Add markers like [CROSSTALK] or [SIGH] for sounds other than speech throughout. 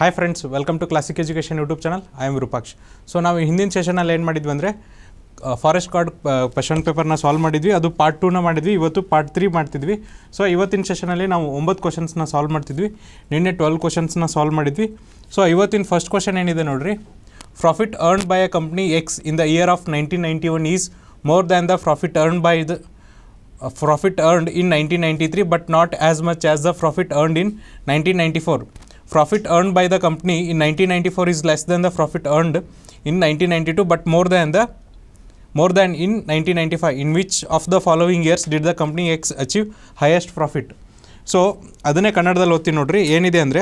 Hi friends welcome to classic education YouTube channel I am Rupaksh so ನಾವು ಹಿಂದಿನ ಸೆಷನಲ್ಲಿ ಏನು ಮಾಡಿದ್ವಿ ಅಂದರೆ ಫಾರೆಸ್ಟ್ ಕಾರ್ಡ್ ಕ್ವೆಶನ್ ಪೇಪರ್ನ ಸಾಲ್ವ್ ಮಾಡಿದ್ವಿ ಅದು ಪಾರ್ಟ್ ಟೂನ ಮಾಡಿದ್ವಿ ಇವತ್ತು ಪಾರ್ಟ್ ತ್ರೀ ಮಾಡ್ತಿದ್ವಿ ಸೊ ಇವತ್ತಿನ ಸೆಷನಲ್ಲಿ ನಾವು ಒಂಬತ್ತು ಕ್ವಶನ್ಸ್ನ ಸಾಲ್ವ್ ಮಾಡ್ತಿದ್ವಿ ನಿನ್ನೆ ಟ್ವೆಲ್ ಕ್ವಶನ್ಸ್ನ ಸಾಲ್ವ್ ಮಾಡಿದ್ವಿ ಸೊ ಇವತ್ತಿನ ಫಸ್ಟ್ ಕ್ವಶನ್ ಏನಿದೆ ನೋಡಿರಿ profit earn by a company X in the year of nineteen ninety one is more than the profit earn by the profit earned in nineteen ninety three but not as much as the profit earned in nineteen ninety four Profit earned by the company in 1994 is less than the profit earned in 1992 but more than the more than in 1995 in which of the following years did the company X achieve highest profit So, adane kannadadalli ಓದ್ತೀನಿ nodri enide andre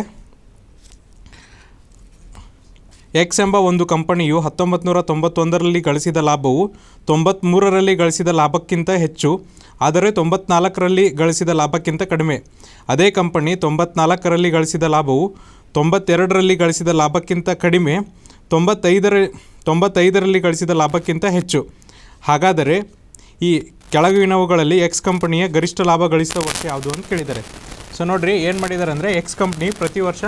X ಎಂಬ ಒಂದು ಕಂಪನಿಯು ಹತ್ತೊಂಬತ್ತು ನೂರ ತೊಂಬತ್ತೊಂದರಲ್ಲಿ ಗಳಿಸಿದ ಲಾಭವು ತೊಂಬತ್ತ್ಮೂರರಲ್ಲಿ ಗಳಿಸಿದ ಲಾಭಕ್ಕಿಂತ ಹೆಚ್ಚು ಆದರೆ ತೊಂಬತ್ನಾಲ್ಕರಲ್ಲಿ ಗಳಿಸಿದ ಲಾಭಕ್ಕಿಂತ ಕಡಿಮೆ ಅದೇ ಕಂಪನಿ ತೊಂಬತ್ನಾಲ್ಕರಲ್ಲಿ ಗಳಿಸಿದ ಲಾಭವು ತೊಂಬತ್ತೆರಡರಲ್ಲಿ ಗಳಿಸಿದ ಲಾಭಕ್ಕಿಂತ ಕಡಿಮೆ ತೊಂಬತ್ತೈದರ ತೊಂಬತ್ತೈದರಲ್ಲಿ ಗಳಿಸಿದ ಲಾಭಕ್ಕಿಂತ ಹೆಚ್ಚು ಹಾಗಾದರೆ ಈ ಕೆಳಗಿನವುಗಳಲ್ಲಿ ಎಕ್ಸ್ ಕಂಪನಿಯ ಗರಿಷ್ಠ ಲಾಭ ಗಳಿಸಿದ ವರ್ಷ ಯಾವುದು ಅಂತ ಕೇಳಿದ್ದಾರೆ ಸೊ ನೋಡಿರಿ ಏನು ಮಾಡಿದ್ದಾರೆ ಅಂದರೆ ಎಕ್ಸ್ ಕಂಪ್ನಿ ಪ್ರತಿ ವರ್ಷ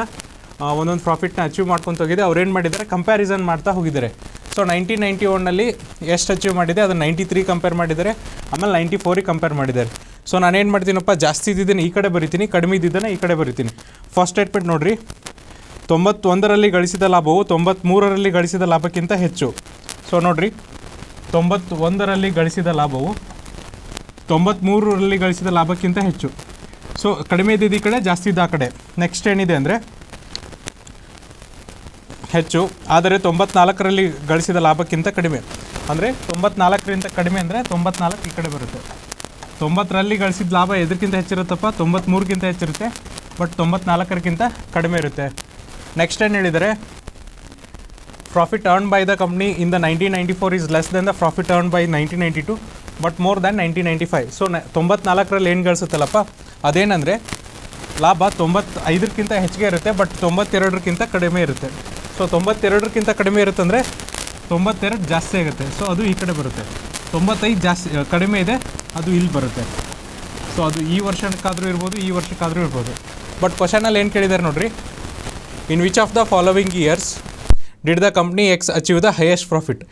ಒಂದೊಂದು ಪ್ರಾಫಿಟ್ನ ಅಚೀವ್ ಮಾಡ್ಕೊಂತ ಹೋಗಿದೆ ಅವ್ರು ಏನು ಮಾಡಿದ್ದಾರೆ ಕಂಪ್ಯಾರಿಸನ್ ಮಾಡ್ತಾ ಹೋಗಿದ್ದಾರೆ ಸೊ ನೈನ್ಟೀನ್ ನೈಂಟಿ ಒನ್ನಲ್ಲಿ ಎಷ್ಟು ಅಚೀವ್ ಮಾಡಿದೆ ಅದನ್ನು ನೈಂಟಿ ತ್ರೀ ಕಂಪೇರ್ ಮಾಡಿದ್ದಾರೆ ಆಮೇಲೆ ನೈಂಟಿ ಫೋರಿಗೆ ಕಂಪೇರ್ ಮಾಡಿದ್ದಾರೆ ಸೊ ನಾನೇನು ಮಾಡ್ತೀನಪ್ಪ ಜಾಸ್ತಿ ಇದ್ದಿದ್ದೇನೆ ಈ ಕಡೆ ಬರಿತೀನಿ ಕಡಿಮೆ ಇದ್ದಿದ್ದಾನೆ ಈ ಕಡೆ ಬರಿತೀನಿ ಫಸ್ಟ್ ಸ್ಟೇಟ್ಮೆಂಟ್ ನೋಡಿರಿ ತೊಂಬತ್ತೊಂದರಲ್ಲಿ ಗಳಿಸಿದ ಲಾಭವು ತೊಂಬತ್ತ್ಮೂರರಲ್ಲಿ ಗಳಿಸಿದ ಲಾಭಕ್ಕಿಂತ ಹೆಚ್ಚು ಸೊ ನೋಡಿರಿ ತೊಂಬತ್ತೊಂದರಲ್ಲಿ ಗಳಿಸಿದ ಲಾಭವು ತೊಂಬತ್ತ್ಮೂರರಲ್ಲಿ ಗಳಿಸಿದ ಲಾಭಕ್ಕಿಂತ ಹೆಚ್ಚು ಸೊ ಕಡಿಮೆ ಇದ್ದಿದ್ದು ಈ ಕಡೆ ಜಾಸ್ತಿ ಇದ್ದ ಆ ಕಡೆ ನೆಕ್ಸ್ಟ್ ಏನಿದೆ ಅಂದರೆ ಹೆಚ್ಚು ಆದರೆ ತೊಂಬತ್ನಾಲ್ಕರಲ್ಲಿ ಗಳಿಸಿದ ಲಾಭಕ್ಕಿಂತ ಕಡಿಮೆ ಅಂದರೆ ತೊಂಬತ್ನಾಲ್ಕರಿಂದ ಕಡಿಮೆ ಅಂದರೆ ತೊಂಬತ್ನಾಲ್ಕು ಈ ಕಡೆ ಬರುತ್ತೆ ತೊಂಬತ್ತರಲ್ಲಿ ಗಳಿಸಿದ ಲಾಭ ಎದಕ್ಕಿಂತ ಹೆಚ್ಚಿರುತ್ತಪ್ಪ ತೊಂಬತ್ತ್ಮೂರಕ್ಕಿಂತ ಹೆಚ್ಚಿರುತ್ತೆ ಬಟ್ ತೊಂಬತ್ನಾಲ್ಕರಕ್ಕಿಂತ ಕಡಿಮೆ ಇರುತ್ತೆ ನೆಕ್ಸ್ಟ್ ಏನು ಹೇಳಿದರೆ profit earn by the company in the nineteen ninety four is less than the profit earn by nineteen ninety two but more than nineteen ninety five so ನ ತೊಂಬತ್ನಾಲ್ಕರಲ್ಲಿ ಏನು ಗಳಿಸುತ್ತಲ್ಲಪ್ಪ ಅದೇನಂದರೆ ಲಾಭ ತೊಂಬತ್ತೈದಕ್ಕಿಂತ ಹೆಚ್ಚಿಗೆ ಇರುತ್ತೆ ಬಟ್ ತೊಂಬತ್ತೆರಡಕ್ಕಿಂತ ಕಡಿಮೆ ಇರುತ್ತೆ ಸೊ ತೊಂಬತ್ತೆರಡಕ್ಕಿಂತ ಕಡಿಮೆ ಇರುತ್ತಂದರೆ ತೊಂಬತ್ತೆರಡು ಜಾಸ್ತಿ ಆಗುತ್ತೆ ಸೊ ಅದು ಈ ಕಡೆ ಬರುತ್ತೆ ತೊಂಬತ್ತೈದು ಜಾಸ್ತಿ ಕಡಿಮೆ ಇದೆ ಅದು ಇಲ್ಲಿ ಬರುತ್ತೆ ಸೊ ಅದು ಈ ವರ್ಷಕ್ಕಾದರೂ ಇರ್ಬೋದು ಈ ವರ್ಷಕ್ಕಾದರೂ ಇರ್ಬೋದು ಬಟ್ ಕ್ವಶನಲ್ಲಿ ಏನು ಕೇಳಿದ್ದಾರೆ ನೋಡ್ರಿ in which of the following years did the company X achieve the highest profit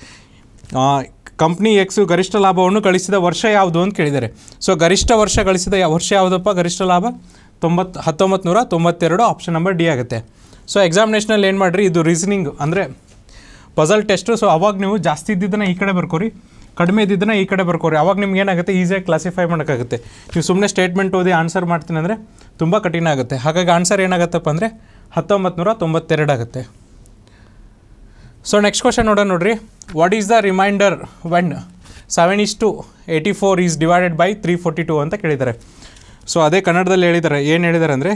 company X ಗರಿಷ್ಠ ಲಾಭವನ್ನು ಗಳಿಸಿದ ವರ್ಷ ಯಾವುದು ಅಂತ ಕೇಳಿದ್ದಾರೆ ಸೊ ಗರಿಷ್ಠ ವರ್ಷ ಗಳಿಸಿದ ವರ್ಷ ಯಾವುದಪ್ಪ ಗರಿಷ್ಠ ಲಾಭ ತೊಂಬತ್ತು ಹತ್ತೊಂಬತ್ತು ನೂರ ತೊಂಬತ್ತೆರಡು ಆಪ್ಷನ್ ನಂಬರ್ ಡಿ ಆಗುತ್ತೆ ಸೊ ಎಕ್ಸಾಮಿನೇಷನಲ್ಲಿ ಏನು ಮಾಡಿರಿ ಇದು ರೀಸನಿಂಗ್ ಅಂದರೆ ಪಜಲ್ ಟೆಸ್ಟು ಸೊ ಅವಾಗ ನೀವು ಜಾಸ್ತಿ ಇದ್ದಿದ್ದನ್ನ ಈ ಕಡೆ ಬರ್ಕೋರಿ ಕಡಿಮೆ ಇದ್ದಿದ್ದನ್ನ ಈ ಕಡೆ ಬರ್ಕೋರಿ ಅವಾಗ ನಿಮ್ಗೆ ಏನಾಗುತ್ತೆ ಈಸಿಯಾಗಿ ಕ್ಲಾಸಿಫೈ ಮಾಡೋಕ್ಕಾಗುತ್ತೆ ನೀವು ಸುಮ್ಮನೆ ಸ್ಟೇಟ್ಮೆಂಟ್ ಓದಿ ಆನ್ಸರ್ ಮಾಡ್ತೀನಿ ಅಂದರೆ ತುಂಬ ಕಠಿಣ ಆಗುತ್ತೆ ಹಾಗಾಗಿ ಆನ್ಸರ್ ಏನಾಗುತ್ತಪ್ಪ ಅಂದರೆ ಹತ್ತೊಂಬತ್ತು ಆಗುತ್ತೆ ಸೊ ನೆಕ್ಸ್ಟ್ ಕ್ವಶನ್ ನೋಡೋಣ ನೋಡ್ರಿ what is the remainder when seven is to eighty four is divided by three forty two ಅಂತ ಕೇಳಿದ್ದಾರೆ ಸೊ ಅದೇ ಕನ್ನಡದಲ್ಲಿ ಹೇಳಿದ್ದಾರೆ ಏನು ಹೇಳಿದ್ದಾರೆ ಅಂದರೆ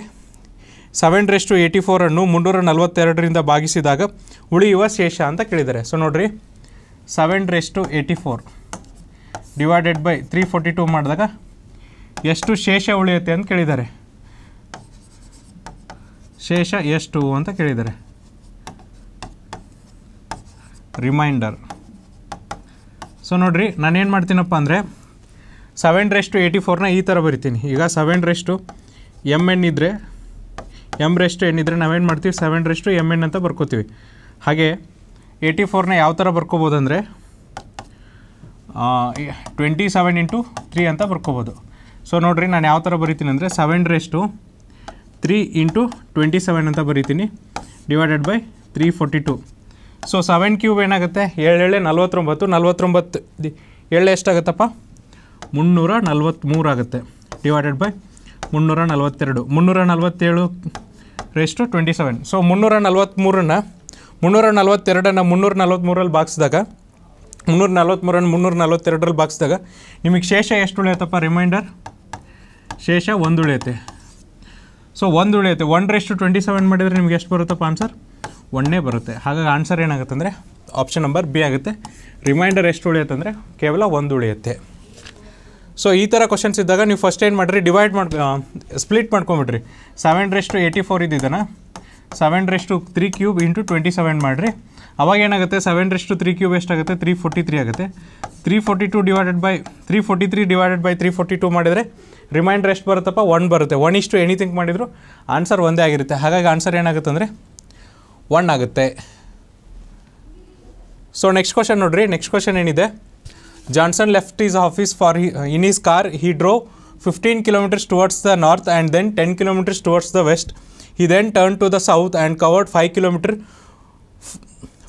ಸೆವೆನ್ ಟು ಏಯ್ಟಿ ಫೋರನ್ನು ಮುನ್ನೂರ ನಲವತ್ತೆರಡರಿಂದ ಭಾಗಿಸಿದಾಗ ಉಳಿಯುವ ಶೇಷ ಅಂತ ಕೇಳಿದ್ದಾರೆ ಸೊ ನೋಡಿರಿ seven to eighty four divided by three forty two ಮಾಡಿದಾಗ ಎಷ್ಟು ಶೇಷ ಉಳಿಯುತ್ತೆ ಅಂತ ಕೇಳಿದ್ದಾರೆ ಶೇಷ ಎಷ್ಟು ಅಂತ ಕೇಳಿದ್ದಾರೆ ರಿಮೈಂಡರ್ ಸೊ ನೋಡಿರಿ ನಾನೇನು ಮಾಡ್ತೀನಪ್ಪ ಅಂದರೆ ಸೆವೆನ್ ಟು ಏಯ್ಟಿ ಫೋರ್ನ ಈ ಥರ ಬರಿತೀನಿ ಈಗ ಸೆವೆನ್ ಟು ಎಮ್ ಎನ್ ಇದ್ದರೆ ಎಮ್ ರೆಸ್ಟು ಏನಿದ್ರೆ ನಾವೇನು ಮಾಡ್ತೀವಿ ಸೆವೆನ್ ರೆಸ್ಟು ಎಮ್ ಎನ್ ಅಂತ ಬರ್ಕೋತೀವಿ ಹಾಗೆ ಏಯ್ಟಿ ಫೋರ್ನ ಯಾವ ಥರ ಬರ್ಕೋಬೋದು ಅಂದರೆ ಟ್ವೆಂಟಿ ಸೆವೆನ್ ಇಂಟು ತ್ರೀ ಅಂತ ಬರ್ಕೋಬೋದು ಸೊ ನೋಡಿರಿ ನಾನು ಯಾವ ಥರ ಬರೀತೀನಿ ಅಂದರೆ seven raised to three into twenty seven ಅಂತ ಬರೀತೀನಿ divided by three forty two so seven cube ಏನಾಗುತ್ತೆ ಏಳೇಳೆ ನಲ್ವತ್ತೊಂಬತ್ತು ನಲ್ವತ್ತೊಂಬತ್ತು ಏಳೆ ಎಷ್ಟಾಗತ್ತಪ್ಪ ಮುನ್ನೂರ ನಲ್ವತ್ತ್ಮೂರು ಡಿವೈಡೆಡ್ ಬೈ ಮುನ್ನೂರ ನಲ್ವತ್ತೆರಡು ಮುನ್ನೂರ ನಲ್ವತ್ತೇಳು ಟು ಟ್ವೆಂಟಿ ಸೆವೆನ್ ಸೊ ಮುನ್ನೂರ ನಲ್ವತ್ತ್ಮೂರನ್ನ ಮುನ್ನೂರ ನಲ್ವತ್ತೆರಡನ್ನು ಮುನ್ನೂರ ನಲ್ವತ್ತ್ಮೂರಲ್ಲಿ ಬಾಕ್ಸ್ದಾಗ ಮುನ್ನೂರ ನಲ್ವತ್ತ್ಮೂರನ್ನು ಮುನ್ನೂರ ನಲ್ವತ್ತೆರಡರಲ್ಲಿ ಬಾಕ್ಸ್ದಾಗ ನಿಮಗೆ ಶೇಷ ಎಷ್ಟು ಉಳಿಯತ್ತಪ್ಪ ರಿಮೈಂಡರ್ ಶೇಷ ಒಂದು ಉಳಿಯುತ್ತೆ ಸೊ ಒಂದು ಉಳಿಯುತ್ತೆ ಒನ್ ರೇಸ್ಟು ಟ್ವೆಂಟಿ ಸೆವೆನ್ ಮಾಡಿದರೆ ನಿಮ್ಗೆ ಎಷ್ಟು ಬರುತ್ತಪ್ಪ ಆನ್ಸರ್ ಒನ್ನೇ ಬರುತ್ತೆ ಹಾಗಾಗಿ ಆನ್ಸರ್ ಏನಾಗುತ್ತೆ ಅಂದರೆ ಆಪ್ಷನ್ ನಂಬರ್ ಬಿ ಆಗುತ್ತೆ ರಿಮೈಂಡರ್ ಎಷ್ಟು ಉಳಿಯುತ್ತೆ ಅಂದರೆ ಕೇವಲ ಒಂದು ಉಳಿಯುತ್ತೆ ಸೊ ಈ ಥರ ಕ್ವಶನ್ಸ್ ಇದ್ದಾಗ ನೀವು ಫಸ್ಟ್ ಏನು ಮಾಡಿರಿ ಡಿವೈಡ್ ಮಾಡಿ ಸ್ಪ್ಲಿಟ್ ಮಾಡ್ಕೊಂಬಿಟ್ರಿ ಸೆವೆನ್ ರೆಸ್ಟು ಏಯ್ಟಿ ಫೋರ್ ಇದ್ದಿದ್ದಾನ seven raised to three cube into twenty seven ಮಾಡಿರಿ ಅವಾಗ ಏನಾಗುತ್ತೆ ಸೆವೆನ್ ರೆಸ್ಟು ತ್ರೀ ಕ್ಯೂಬ್ ಎಷ್ಟಾಗುತ್ತೆ ತ್ರೀ ಫೋರ್ಟಿ ತ್ರೀ ಆಗುತ್ತೆ three forty two divided by three forty three divided by three forty two ಮಾಡಿದರೆ remainder ಎಷ್ಟು ಬರುತ್ತಪ್ಪ one ಬರುತ್ತೆ ಒನ್ ಇಷ್ಟು ಎನಿಥಿಂಗ್ ಮಾಡಿದ್ರು ಆನ್ಸರ್ ಒಂದೇ ಆಗಿರುತ್ತೆ ಹಾಗಾಗಿ ಆನ್ಸರ್ ಏನಾಗುತ್ತೆ ಅಂದರೆ ಒನ್ ಆಗುತ್ತೆ ಸೊ ನೆಕ್ಸ್ಟ್ ಕ್ವಶನ್ ನೋಡಿರಿ ನೆಕ್ಸ್ಟ್ ಕ್ವಶನ್ ಏನಿದೆ Johnson left his office for he, in his car. He drove 15 kilometers towards the north and then 10 kilometers towards the west. He then turned to the south and covered 5 kilometers.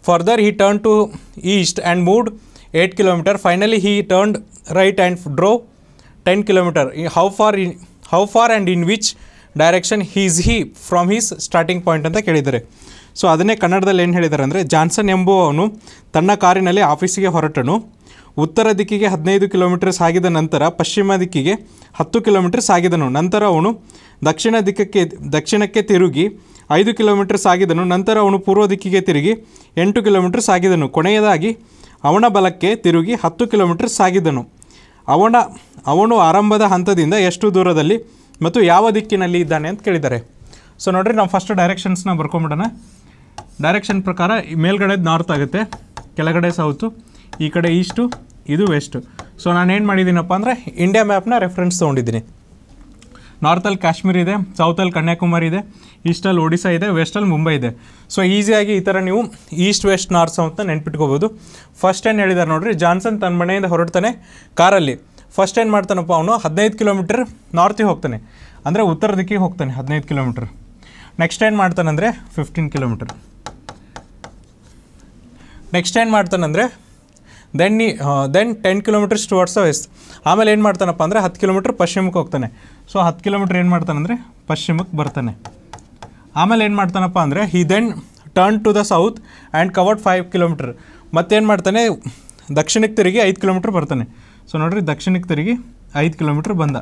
Further, he turned to east and moved 8 kilometers. Finally, he turned right and drove 10 kilometers. How far, in, how far and in which direction is he from why starting point ಅಂತ ಕೇಳಿದ್ದಾರೆ so ಅದನ್ನೇ ಕನ್ನಡದಲ್ಲಿ ಏನು ಹೇಳಿದ್ದಾರೆ ಅಂದರೆ Johnson ಎಂಬುವವನು ತನ್ನ ಕಾರಿನಲ್ಲಿ ಆಫೀಸಿಗೆ ಹೊರಟನು ಉತ್ತರ ದಿಕ್ಕಿಗೆ ಹದಿನೈದು ಕಿಲೋಮೀಟರ್ ಸಾಗಿದ ನಂತರ ಪಶ್ಚಿಮ ದಿಕ್ಕಿಗೆ ಹತ್ತು ಕಿಲೋಮೀಟರ್ ಸಾಗಿದನು ನಂತರ ಅವನು ದಕ್ಷಿಣ ದಿಕ್ಕಕ್ಕೆ ದಕ್ಷಿಣಕ್ಕೆ ತಿರುಗಿ ಐದು ಕಿಲೋಮೀಟರ್ ಸಾಗಿದನು ನಂತರ ಅವನು ಪೂರ್ವ ದಿಕ್ಕಿಗೆ ತಿರುಗಿ ಎಂಟು ಕಿಲೋಮೀಟರ್ ಸಾಗಿದನು ಕೊನೆಯದಾಗಿ ಅವನ ಬಲಕ್ಕೆ ತಿರುಗಿ ಹತ್ತು ಕಿಲೋಮೀಟರ್ ಸಾಗಿದನು ಅವನ ಅವನು ಆರಂಭದ ಹಂತದಿಂದ ಎಷ್ಟು ದೂರದಲ್ಲಿ ಮತ್ತು ಯಾವ ದಿಕ್ಕಿನಲ್ಲಿ ಇದ್ದಾನೆ ಅಂತ ಕೇಳಿದ್ದಾರೆ ಸೊ ನೋಡಿರಿ ನಾವು ಫಸ್ಟ್ ಡೈರೆಕ್ಷನ್ಸ್ನ ಬರ್ಕೊಂಬಿಡೋಣ ಡೈರೆಕ್ಷನ್ ಪ್ರಕಾರ ಮೇಲ್ಗಡೆ ನಾರ್ತ್ ಆಗುತ್ತೆ ಕೆಳಗಡೆ ಸೌತು ಈ ಕಡೆ ಈಸ್ಟು ಇದು ವೆಸ್ಟು ಸೊ ನಾನು ಏನು ಮಾಡಿದ್ದೀನಪ್ಪ ಅಂದರೆ ಇಂಡಿಯಾ ಮ್ಯಾಪ್ನ ರೆಫರೆನ್ಸ್ ತೊಗೊಂಡಿದ್ದೀನಿ ನಾರ್ತಲ್ಲಿ ಕಾಶ್ಮೀರ್ ಇದೆ ಸೌತಲ್ಲಿ ಕನ್ಯಾಕುಮಾರಿ ಇದೆ ಈಸ್ಟಲ್ಲಿ ಒಡಿಶಾ ಇದೆ ವೆಸ್ಟಲ್ಲಿ ಮುಂಬೈ ಇದೆ ಸೊ ಈಸಿಯಾಗಿ ಈ ಥರ ನೀವು ಈಸ್ಟ್ ವೆಸ್ಟ್ ನಾರ್ತ್ ಸೌತ್ನ ನೆನ್ಪಿಟ್ಕೋಬೋದು ಫಸ್ಟ್ ಏನು ಹೇಳಿದ್ದಾರೆ ನೋಡಿರಿ ಜಾನ್ಸನ್ ತನ್ನ ಮನೆಯಿಂದ ಹೊರಡ್ತಾನೆ ಕಾರಲ್ಲಿ ಫಸ್ಟ್ ಏನು ಮಾಡ್ತಾನಪ್ಪ ಅವನು ಹದಿನೈದು ಕಿಲೋಮೀಟ್ರ್ ನಾರ್ತಿಗೆ ಹೋಗ್ತಾನೆ ಅಂದರೆ ಉತ್ತರ ದಿಕ್ಕಿಗೆ ಹೋಗ್ತಾನೆ ಹದಿನೈದು ಕಿಲೋಮೀಟ್ರ್ ನೆಕ್ಸ್ಟ್ ಏನು ಮಾಡ್ತಾನಂದರೆ ಫಿಫ್ಟೀನ್ ಕಿಲೋಮೀಟ್ರ್ ನೆಕ್ಸ್ಟ್ ಏನು ಅಂದರೆ ದೆನ್ ನೀ then ten kilometres towards the west ಆಮೇಲೆ ಏನು ಮಾಡ್ತಾನಪ್ಪ ಅಂದರೆ ಹತ್ತು ಕಿಲೋಮೀಟ್ರ್ ಪಶ್ಚಿಮಕ್ಕೆ ಹೋಗ್ತಾನೆ ಸೊ ಹತ್ತು ಕಿಲೋಮೀಟ್ರ್ ಏನು ಮಾಡ್ತಾನೆ ಅಂದರೆ ಪಶ್ಚಿಮಕ್ಕೆ ಬರ್ತಾನೆ ಆಮೇಲೆ ಏನು ಮಾಡ್ತಾನಪ್ಪ ಅಂದರೆ he then turn to the south and covered five kilometre ಮತ್ತೇನು ಮಾಡ್ತಾನೆ ದಕ್ಷಿಣಕ್ಕೆ ತಿರುಗಿ ಐದು ಕಿಲೋಮೀಟ್ರ್ ಬರ್ತಾನೆ ಸೊ ನೋಡಿರಿ ದಕ್ಷಿಣಕ್ಕೆ ತಿರುಗಿ ಐದು ಕಿಲೋಮೀಟ್ರ್ ಬಂದ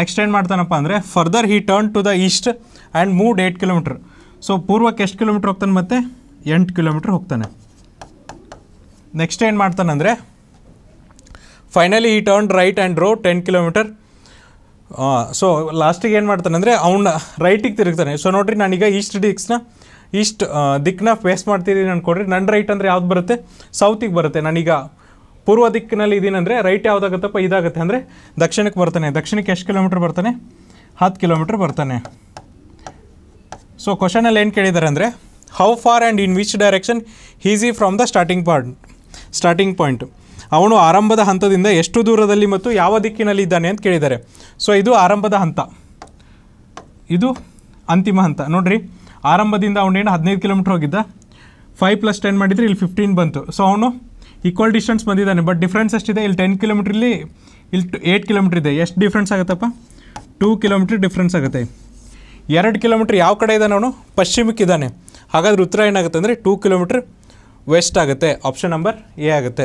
ನೆಕ್ಸ್ಟ್ ಏನು ಮಾಡ್ತಾನಪ್ಪ ಅಂದರೆ further he turn to the east and moved eight kilometre so ಪೂರ್ವಕ್ಕೆ ಎಷ್ಟು ಕಿಲೋಮೀಟ್ರ್ ಹೋಗ್ತಾನೆ ಮತ್ತೆ ಎಂಟು ಕಿಲೋಮೀಟ್ರ್ ಹೋಗ್ತಾನೆ ನೆಕ್ಸ್ಟ್ ಏನು ಮಾಡ್ತಾನಂದರೆ finally he turn right and rode ten kilometre so ಲಾಸ್ಟಿಗೆ ಏನು ಮಾಡ್ತಾನಂದರೆ ಅವನ್ನ ರೈಟಿಗೆ ತಿರುಗ್ತಾನೆ ಸೊ ನೋಡ್ರಿ ನಾನೀಗ ಈಸ್ಟ್ ಡಿಕ್ಸ್ನ ಈಸ್ಟ್ ದಿಕ್ಕನ್ನ ಫೇಸ್ ಮಾಡ್ತಿದ್ದೀನಿ ಅಂದ್ಕೊಡ್ರಿ ನನ್ನ ರೈಟ್ ಅಂದರೆ ಯಾವ್ದು ಬರುತ್ತೆ ಸೌತಿಗೆ ಬರುತ್ತೆ ನಾನೀಗ ಪೂರ್ವ ದಿಕ್ಕಿನಲ್ಲಿ ಇದ್ದೀನಂದರೆ ರೈಟ್ ಯಾವುದಾಗುತ್ತಪ್ಪ ಇದಾಗುತ್ತೆ ಅಂದರೆ ದಕ್ಷಿಣಕ್ಕೆ ಬರ್ತಾನೆ ದಕ್ಷಿಣಕ್ಕೆ ಎಷ್ಟು ಕಿಲೋಮೀಟ್ರ್ ಬರ್ತಾನೆ ಹತ್ತು ಕಿಲೋಮೀಟ್ರ್ ಬರ್ತಾನೆ ಸೊ ಕ್ವಶನಲ್ಲಿ ಏನು ಕೇಳಿದ್ದಾರೆ ಅಂದರೆ how far and in which direction is he from the starting point starting point ಅವನು ಆರಂಭದ ಹಂತದಿಂದ ಎಷ್ಟು ದೂರದಲ್ಲಿ ಮತ್ತು ಯಾವ ದಿಕ್ಕಿನಲ್ಲಿ ಇದ್ದಾನೆ ಅಂತ ಕೇಳಿದ್ದಾರೆ ಸೊ ಇದು ಆರಂಭದ ಹಂತ ಇದು ಅಂತಿಮ ಹಂತ ನೋಡ್ರಿ ಆರಂಭದಿಂದ ಅವನೇನು ಹದಿನೈದು ಕಿಲೋಮೀಟ್ರ್ ಹೋಗಿದ್ದ ಫೈವ್ ಪ್ಲಸ್ ಟೆನ್ ಮಾಡಿದರೆ ಇಲ್ಲಿ ಫಿಫ್ಟೀನ್ ಬಂತು ಸೊ ಅವನು ಈಕ್ವಲ್ ಡಿಸ್ಟೆನ್ಸ್ ಬಂದಿದ್ದಾನೆ ಬಟ್ ಡಿಫ್ರೆನ್ಸ್ ಎಷ್ಟಿದೆ ಇಲ್ಲಿ ಟೆನ್ ಕಿಲೋಮೀಟ್ರಲ್ಲಿ ಇಲ್ಲಿ ಟು ಏಯ್ಟ್ ಕಿಲೋಮೀಟ್ರ್ ಇದೆ ಎಷ್ಟು ಡಿಫ್ರೆನ್ಸ್ ಆಗುತ್ತಪ್ಪ ಟೂ ಕಿಲೋಮೀಟ್ರ್ ಡಿಫ್ರೆನ್ಸ್ ಆಗುತ್ತೆ ಎರಡು ಕಿಲೋಮೀಟ್ರ್ ಯಾವ ಕಡೆ ಇದ್ದಾನೆ ಅವನು ಪಶ್ಚಿಮಕ್ಕಿದ್ದಾನೆ ಹಾಗಾದ್ರೆ ಉತ್ತರ ಏನಾಗುತ್ತೆ ಅಂದರೆ ಟೂ ಕಿಲೋಮೀಟ್ರ್ ವೆಸ್ಟ್ ಆಗುತ್ತೆ ಆಪ್ಷನ್ ನಂಬರ್ ಎ ಆಗುತ್ತೆ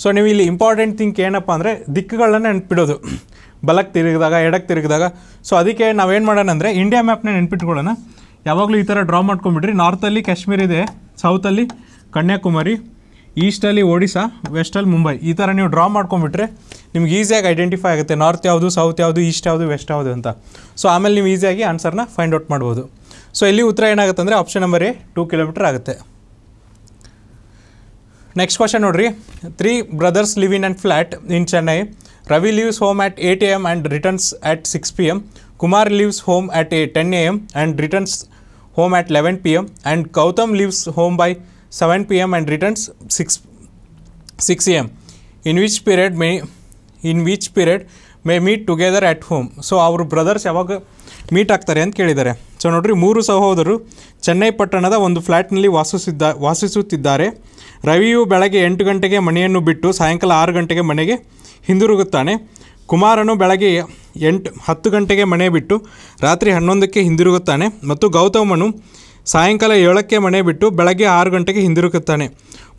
ಸೊ ನೀವು ಇಲ್ಲಿ ಇಂಪಾರ್ಟೆಂಟ್ ಥಿಂಕ್ ಏನಪ್ಪ ಅಂದರೆ ದಿಕ್ಕುಗಳನ್ನ ನೆನ್ಪಿಡೋದು ಬಲಕ್ಕೆ ತಿರುಗಿದಾಗ ಎಡಕ್ಕೆ ತಿರುಗಿದಾಗ ಸೊ ಅದಕ್ಕೆ ನಾವೇನು ಮಾಡೋಣ ಅಂದರೆ ಇಂಡಿಯಾ ಮ್ಯಾಪ್ನ ನೆನ್ಪಿಟ್ಕೊಳ್ಳೋಣ ಯಾವಾಗಲೂ ಈ ಥರ ಡ್ರಾ ಮಾಡ್ಕೊಂಬಿಡ್ರಿ ನಾರ್ತಲ್ಲಿ ಕಾಶ್ಮೀರ್ ಇದೆ ಸೌತಲ್ಲಿ ಕನ್ಯಾಕುಮಾರಿ ಈಸ್ಟಲ್ಲಿ ಒಡಿಸಾ ವೆಸ್ಟಲ್ಲಿ ಮುಂಬೈ ಈ ಥರ ನೀವು ಡ್ರಾ ಮಾಡ್ಕೊಂಬಿಟ್ರೆ ನಿಮ್ಗೆ ಈಸಿಯಾಗಿ ಐಡೆಂಟಿಫೈ ಆಗುತ್ತೆ ನಾರ್ತ್ ಯಾವುದು ಸೌತ್ ಯಾವುದು ಈಸ್ಟ್ ಯಾವುದು ವೆಸ್ಟ್ ಯಾವುದು ಅಂತ ಸೊ ಆಮೇಲೆ ನೀವು ಈಸಿಯಾಗಿ ಆನ್ಸರ್ನ ಫೈಂಡ್ ಔಟ್ ಮಾಡ್ಬೋದು ಸೊ ಇಲ್ಲಿ ಉತ್ತರ ಏನಾಗುತ್ತೆ ಅಂದರೆ option number A two kilometre ಆಗುತ್ತೆ ನೆಕ್ಸ್ಟ್ ಕ್ವಶನ್ ನೋಡ್ರಿ three brothers live in and flat in Chennai Ravi leaves home at eight A M and returns at six P M Kumar leaves home at a ten A M and returns home at eleven P M and Gautam leaves home by seven P M and returns six six A M in which period may in which period may meet together at home so ಅವರು brothers ಯಾವಾಗ meet ಆಗ್ತಾರೆ ಅಂತ ಕೇಳಿದ್ದಾರೆ so ನೋಡ್ರಿ ಮೂರು ಸಹೋದರು ಚೆನ್ನೈ ಪಟ್ಟಣದ ಒಂದು ಫ್ಲ್ಯಾಟ್ನಲ್ಲಿ ವಾಸಿಸಿದ್ದ ವಾಸಿಸುತ್ತಿದ್ದಾರೆ ರವಿಯು ಬೆಳಗ್ಗೆ ಎಂಟು ಗಂಟೆಗೆ ಮನೆಯನ್ನು ಬಿಟ್ಟು ಸಾಯಂಕಾಲ ಆರು ಗಂಟೆಗೆ ಮನೆಗೆ ಹಿಂದಿರುಗುತ್ತಾನೆ ಕುಮಾರನು ಬೆಳಗ್ಗೆ ಎಂಟು ಹತ್ತು ಗಂಟೆಗೆ ಮನೆ ಬಿಟ್ಟು ರಾತ್ರಿ ಹನ್ನೊಂದಕ್ಕೆ ಹಿಂದಿರುಗುತ್ತಾನೆ ಮತ್ತು ಗೌತಮನು ಸಾಯಂಕಾಲ ಏಳಕ್ಕೆ ಮನೆ ಬಿಟ್ಟು ಬೆಳಗ್ಗೆ ಆರು ಗಂಟೆಗೆ ಹಿಂದಿರುಗುತ್ತಾನೆ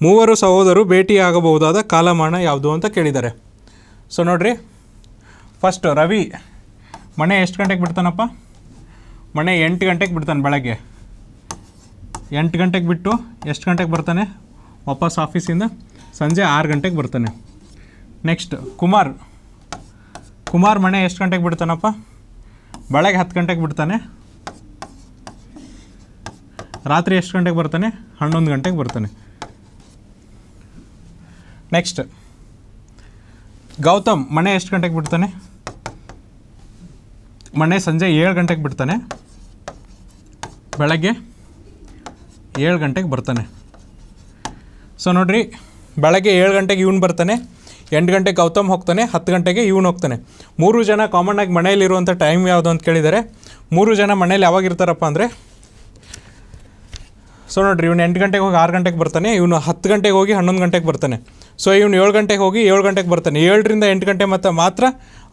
ಮೂವರು ಸಹೋದರು ಭೇಟಿಯಾಗಬಹುದಾದ ಕಾಲಮಾನ ಯಾವುದು ಅಂತ ಕೇಳಿದ್ದಾರೆ ಸೊ ನೋಡ್ರಿ ಫಸ್ಟ್ ರವಿ ಮನೆ ಎಷ್ಟು ಗಂಟೆಗೆ ಬಿಡ್ತಾನಪ್ಪ ಮನೆ ಎಂಟು ಗಂಟೆಗೆ ಬಿಡ್ತಾನೆ ಬೆಳಗ್ಗೆ ಎಂಟು ಗಂಟೆಗೆ ಬಿಟ್ಟು ಎಷ್ಟು ಗಂಟೆಗೆ ಬರ್ತಾನೆ ವಾಪಸ್ ಆಫೀಸಿಂದ ಸಂಜೆ ಆರು ಗಂಟೆಗೆ ಬರ್ತಾನೆ ನೆಕ್ಸ್ಟ್ ಕುಮಾರ್ ಕುಮಾರ್ ಮನೆ ಎಷ್ಟು ಗಂಟೆಗೆ ಬಿಡ್ತಾನಪ್ಪ ಬೆಳಗ್ಗೆ ಹತ್ತು ಗಂಟೆಗೆ ಬಿಡ್ತಾನೆ ರಾತ್ರಿ ಎಷ್ಟು ಗಂಟೆಗೆ ಬರ್ತಾನೆ ಹನ್ನೊಂದು ಗಂಟೆಗೆ ಬರ್ತಾನೆ ನೆಕ್ಸ್ಟ್ ಗೌತಮ್ ಮನೆ ಎಷ್ಟು ಗಂಟೆಗೆ ಬಿಡ್ತಾನೆ ಮನೆ ಸಂಜೆ ಏಳು ಗಂಟೆಗೆ ಬಿಡ್ತಾನೆ ಬೆಳಗ್ಗೆ ಏಳು ಗಂಟೆಗೆ ಬರ್ತಾನೆ ಸೊ ನೋಡಿರಿ ಬೆಳಗ್ಗೆ ಏಳು ಗಂಟೆಗೆ ಇವನು ಬರ್ತಾನೆ ಎಂಟು ಗಂಟೆಗೆ ಗೌತಮ್ ಹೋಗ್ತಾನೆ ಹತ್ತು ಗಂಟೆಗೆ ಇವನು ಹೋಗ್ತಾನೆ ಮೂರು ಜನ ಕಾಮನ್ನಾಗಿ ಮನೆಯಲ್ಲಿರುವಂಥ ಟೈಮ್ ಯಾವುದು ಅಂತ ಕೇಳಿದರೆ ಮೂರು ಜನ ಮನೇಲಿ ಇರ್ತಾರಪ್ಪ ಅಂದರೆ ಸೊ ನೋಡಿರಿ ಇವನು ಎಂಟು ಗಂಟೆಗೆ ಹೋಗಿ ಆರು ಗಂಟೆಗೆ ಬರ್ತಾನೆ ಇವನು ಹತ್ತು ಗಂಟೆಗೆ ಹೋಗಿ ಹನ್ನೊಂದು ಗಂಟೆಗೆ ಬರ್ತಾನೆ ಸೊ ಇವನು ಏಳು ಗಂಟೆಗೆ ಹೋಗಿ ಏಳು ಗಂಟೆಗೆ ಬರ್ತಾನೆ ಏಳರಿಂದ ಎಂಟು ಗಂಟೆ ಮತ್ತು ಮಾತ್ರ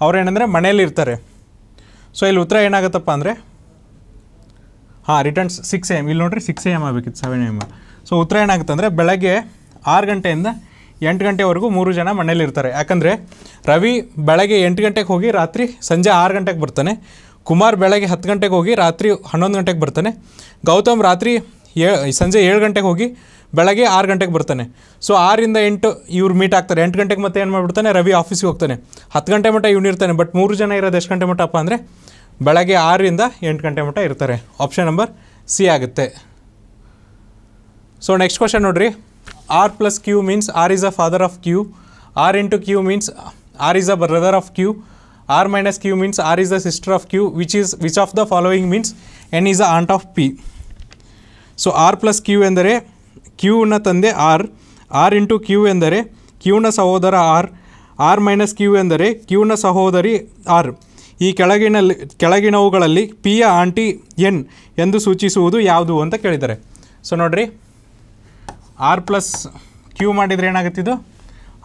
ಅವರೇನೆಂದರೆ ಮನೇಲಿ ಇರ್ತಾರೆ ಸೊ ಇಲ್ಲಿ ಉತ್ತರ ಏನಾಗುತ್ತಪ್ಪ ಅಂದರೆ ಹಾಂ ರಿಟರ್ನ್ಸ್ ಸಿಕ್ಸ್ ಎ ಎಮ್ ಇಲ್ಲಿ ನೋಡ್ರಿ ಸಿಕ್ಸ್ ಎ ಎಮ್ ಆಗಬೇಕಿತ್ತು ಸೆವೆನ್ ಎಮ್ ಸೊ ಉತ್ತರ ಏನಾಗುತ್ತೆ ಅಂದರೆ ಬೆಳಗ್ಗೆ ಆರು ಗಂಟೆಯಿಂದ ಎಂಟು ಗಂಟೆವರೆಗೂ ಮೂರು ಜನ ಮನೇಲಿರ್ತಾರೆ ಯಾಕಂದರೆ ರವಿ ಬೆಳಗ್ಗೆ ಎಂಟು ಗಂಟೆಗೆ ಹೋಗಿ ರಾತ್ರಿ ಸಂಜೆ ಆರು ಗಂಟೆಗೆ ಬರ್ತಾನೆ ಕುಮಾರ್ ಬೆಳಗ್ಗೆ ಹತ್ತು ಗಂಟೆಗೆ ಹೋಗಿ ರಾತ್ರಿ ಹನ್ನೊಂದು ಗಂಟೆಗೆ ಬರ್ತಾನೆ ಗೌತಮ್ ರಾತ್ರಿ ಏ ಸಂಜೆ ಏಳು ಗಂಟೆಗೆ ಹೋಗಿ ಬೆಳಗ್ಗೆ ಆರು ಗಂಟೆಗೆ ಬರ್ತಾನೆ ಸೊ ಆರಿಂದ ಎಂಟು ಇವ್ರು ಮೀಟ್ ಆಗ್ತಾರೆ ಎಂಟು ಗಂಟೆಗೆ ಮತ್ತೆ ಏನು ಮಾಡಿಬಿಡ್ತಾನೆ ರವಿ ಆಫೀಸಿಗೆ ಹೋಗ್ತಾನೆ ಹತ್ತು ಗಂಟೆ ಮಟ್ಟ ಇವ್ನು ಇರ್ತಾನೆ ಬಟ್ ಮೂರು ಜನ ಇರೋದು ಎಷ್ಟು ಗಂಟೆ ಮಟ್ಟಪ್ಪ ಅಂದರೆ ಬೆಳಗ್ಗೆ ಆರಿಂದ ಎಂಟು ಗಂಟೆ ಮಟ್ಟ ಇರ್ತಾರೆ ಆಪ್ಷನ್ ನಂಬರ್ ಸಿ ಆಗುತ್ತೆ ಸೊ ನೆಕ್ಸ್ಟ್ ಕ್ವಶನ್ ನೋಡಿರಿ R plus Q means R is a father of Q R into Q means R is a brother of Q R minus Q means R is the sister of Q which is which of the following means N is a aunt of P so R plus Q ಎಂದರೆ ಕ್ಯೂನ ತಂದೆ R R into Q ಎಂದರೆ ಕ್ಯೂನ ಸಹೋದರ R R minus Q ಎಂದರೆ ಕ್ಯೂನ ಸಹೋದರಿ R ಈ ಕೆಳಗಿನಲ್ಲಿ ಕೆಳಗಿನವುಗಳಲ್ಲಿ ಪಿಯ ಆಂಟಿ ಎನ್ ಎಂದು ಸೂಚಿಸುವುದು ಯಾವುದು ಅಂತ ಕೇಳಿದ್ದಾರೆ ಸೊ ನೋಡ್ರಿ ಆರ್ ಪ್ಲಸ್ ಕ್ಯೂ ಮಾಡಿದರೆ ಏನಾಗುತ್ತಿದ್ದು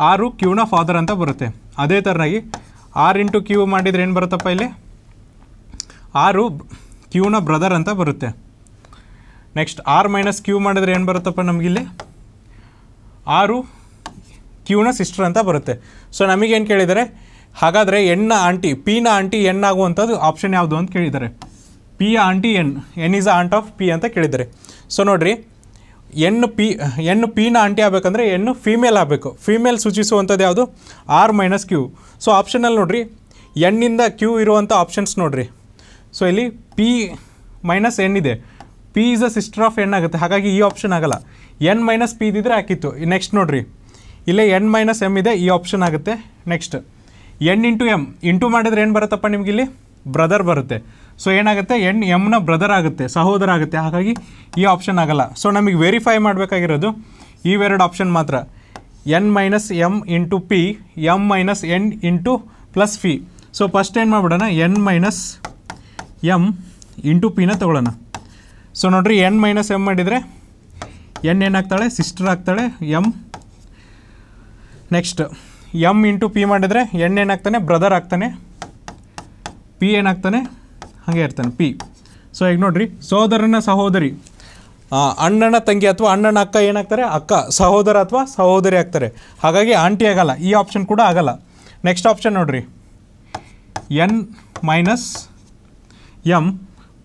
ಆರು ಕ್ಯೂನ ಫಾದರ್ ಅಂತ ಬರುತ್ತೆ ಅದೇ ಥರನಾಗಿ ಆರ್ ಇಂಟು ಕ್ಯೂ ಮಾಡಿದರೆ ಏನು ಬರುತ್ತಪ್ಪ ಇಲ್ಲಿ ಆರು ಕ್ಯೂನ ಬ್ರದರ್ ಅಂತ ಬರುತ್ತೆ ನೆಕ್ಸ್ಟ್ ಆರ್ ಮೈನಸ್ ಕ್ಯೂ ಮಾಡಿದ್ರೆ ಏನು ಬರುತ್ತಪ್ಪ ನಮಗಿಲ್ಲಿ ಆರು ಕ್ಯೂನ ಸಿಸ್ಟರ್ ಅಂತ ಬರುತ್ತೆ ಸೊ ನಮಗೇನು ಕೇಳಿದರೆ ಹಾಗಾದರೆ ಎಣ್ಣ ಆಂಟಿ ಪಿನ ಆಂಟಿ ಎನ್ ಆಗುವಂಥದ್ದು ಆಪ್ಷನ್ ಯಾವುದು ಅಂತ ಕೇಳಿದ್ದಾರೆ P aunty N N is aunt of P ಅಂತ ಕೇಳಿದ್ದಾರೆ ಸೊ ನೋಡಿರಿ ಎಣ್ಣು ಪಿ ಎಣ್ಣು ಪಿನ ಆಂಟಿ ಆಗಬೇಕಂದ್ರೆ ಎಣ್ಣು ಫೀಮೇಲ್ ಆಗಬೇಕು ಫೀಮೇಲ್ ಸೂಚಿಸುವಂಥದ್ದು ಯಾವುದು ಆರ್ ಮೈನಸ್ ಕ್ಯೂ ಸೊ ಆಪ್ಷನಲ್ಲಿ ನೋಡಿರಿ ಎಣ್ಣಿಂದ ಕ್ಯೂ ಇರುವಂಥ ಆಪ್ಷನ್ಸ್ ನೋಡಿರಿ ಸೊ ಇಲ್ಲಿ ಪಿ ಮೈನಸ್ ಎನ್ ಇದೆ P is a sister of N ಆಗುತ್ತೆ ಹಾಗಾಗಿ ಈ ಆಪ್ಷನ್ ಆಗಲ್ಲ ಎನ್ ಮೈನಸ್ ಪಿ ಇದ್ದಿದ್ರೆ ಹಾಕಿತ್ತು ನೆಕ್ಸ್ಟ್ ನೋಡಿರಿ ಇಲ್ಲೇ ಎನ್ ಮೈನಸ್ ಎಮ್ ಇದೆ ಈ ಆಪ್ಷನ್ ಆಗುತ್ತೆ next N into M into ಮಾಡಿದ್ರೆ ಏನು ಬರುತ್ತಪ್ಪ ನಿಮಗಿಲ್ಲಿ ಬ್ರದರ್ ಬರುತ್ತೆ ಸೊ ಏನಾಗುತ್ತೆ ಎನ್ ಎಮ್ನ ಬ್ರದರ್ ಆಗುತ್ತೆ ಸಹೋದರ ಆಗುತ್ತೆ ಹಾಗಾಗಿ ಈ ಆಪ್ಷನ್ ಆಗಲ್ಲ ಸೊ ನಮಗೆ ವೆರಿಫೈ ಮಾಡಬೇಕಾಗಿರೋದು ಇವೆರಡು ಆಪ್ಷನ್ ಮಾತ್ರ N minus M into P M minus N into plus P so first ಏನು ಮಾಡಿಬಿಡೋಣ ಎನ್ ಮೈನಸ್ ಎಮ್ ಇಂಟು ಪಿನ ತೊಗೊಳ್ಳೋಣ ಸೊ ನೋಡಿರಿ ಎನ್ ಮೈನಸ್ ಎಮ್ ಮಾಡಿದರೆ ಎನ್ ಏನಾಗ್ತಾಳೆ ಸಿಸ್ಟರ್ ಆಗ್ತಾಳೆ M next M into P ಮಾಡಿದರೆ ಎನ್ ಏನಾಗ್ತಾನೆ ಬ್ರದರ್ ಆಗ್ತಾನೆ ಪಿ ಏನಾಗ್ತಾನೆ ಹಾಗೆ ಇರ್ತಾನೆ ಪಿ ಸೊ ಈಗ ನೋಡಿರಿ ಸೋದರನ ಸಹೋದರಿ ಅಣ್ಣನ ತಂಗಿ ಅಥವಾ ಅಣ್ಣನ ಅಕ್ಕ ಏನಾಗ್ತಾರೆ ಅಕ್ಕ ಸಹೋದರ ಅಥವಾ ಸಹೋದರಿ ಆಗ್ತಾರೆ ಹಾಗಾಗಿ ಆಂಟಿ ಆಗಲ್ಲ ಈ ಆಪ್ಷನ್ ಕೂಡ ಆಗಲ್ಲ ನೆಕ್ಸ್ಟ್ ಆಪ್ಷನ್ ನೋಡಿರಿ N minus M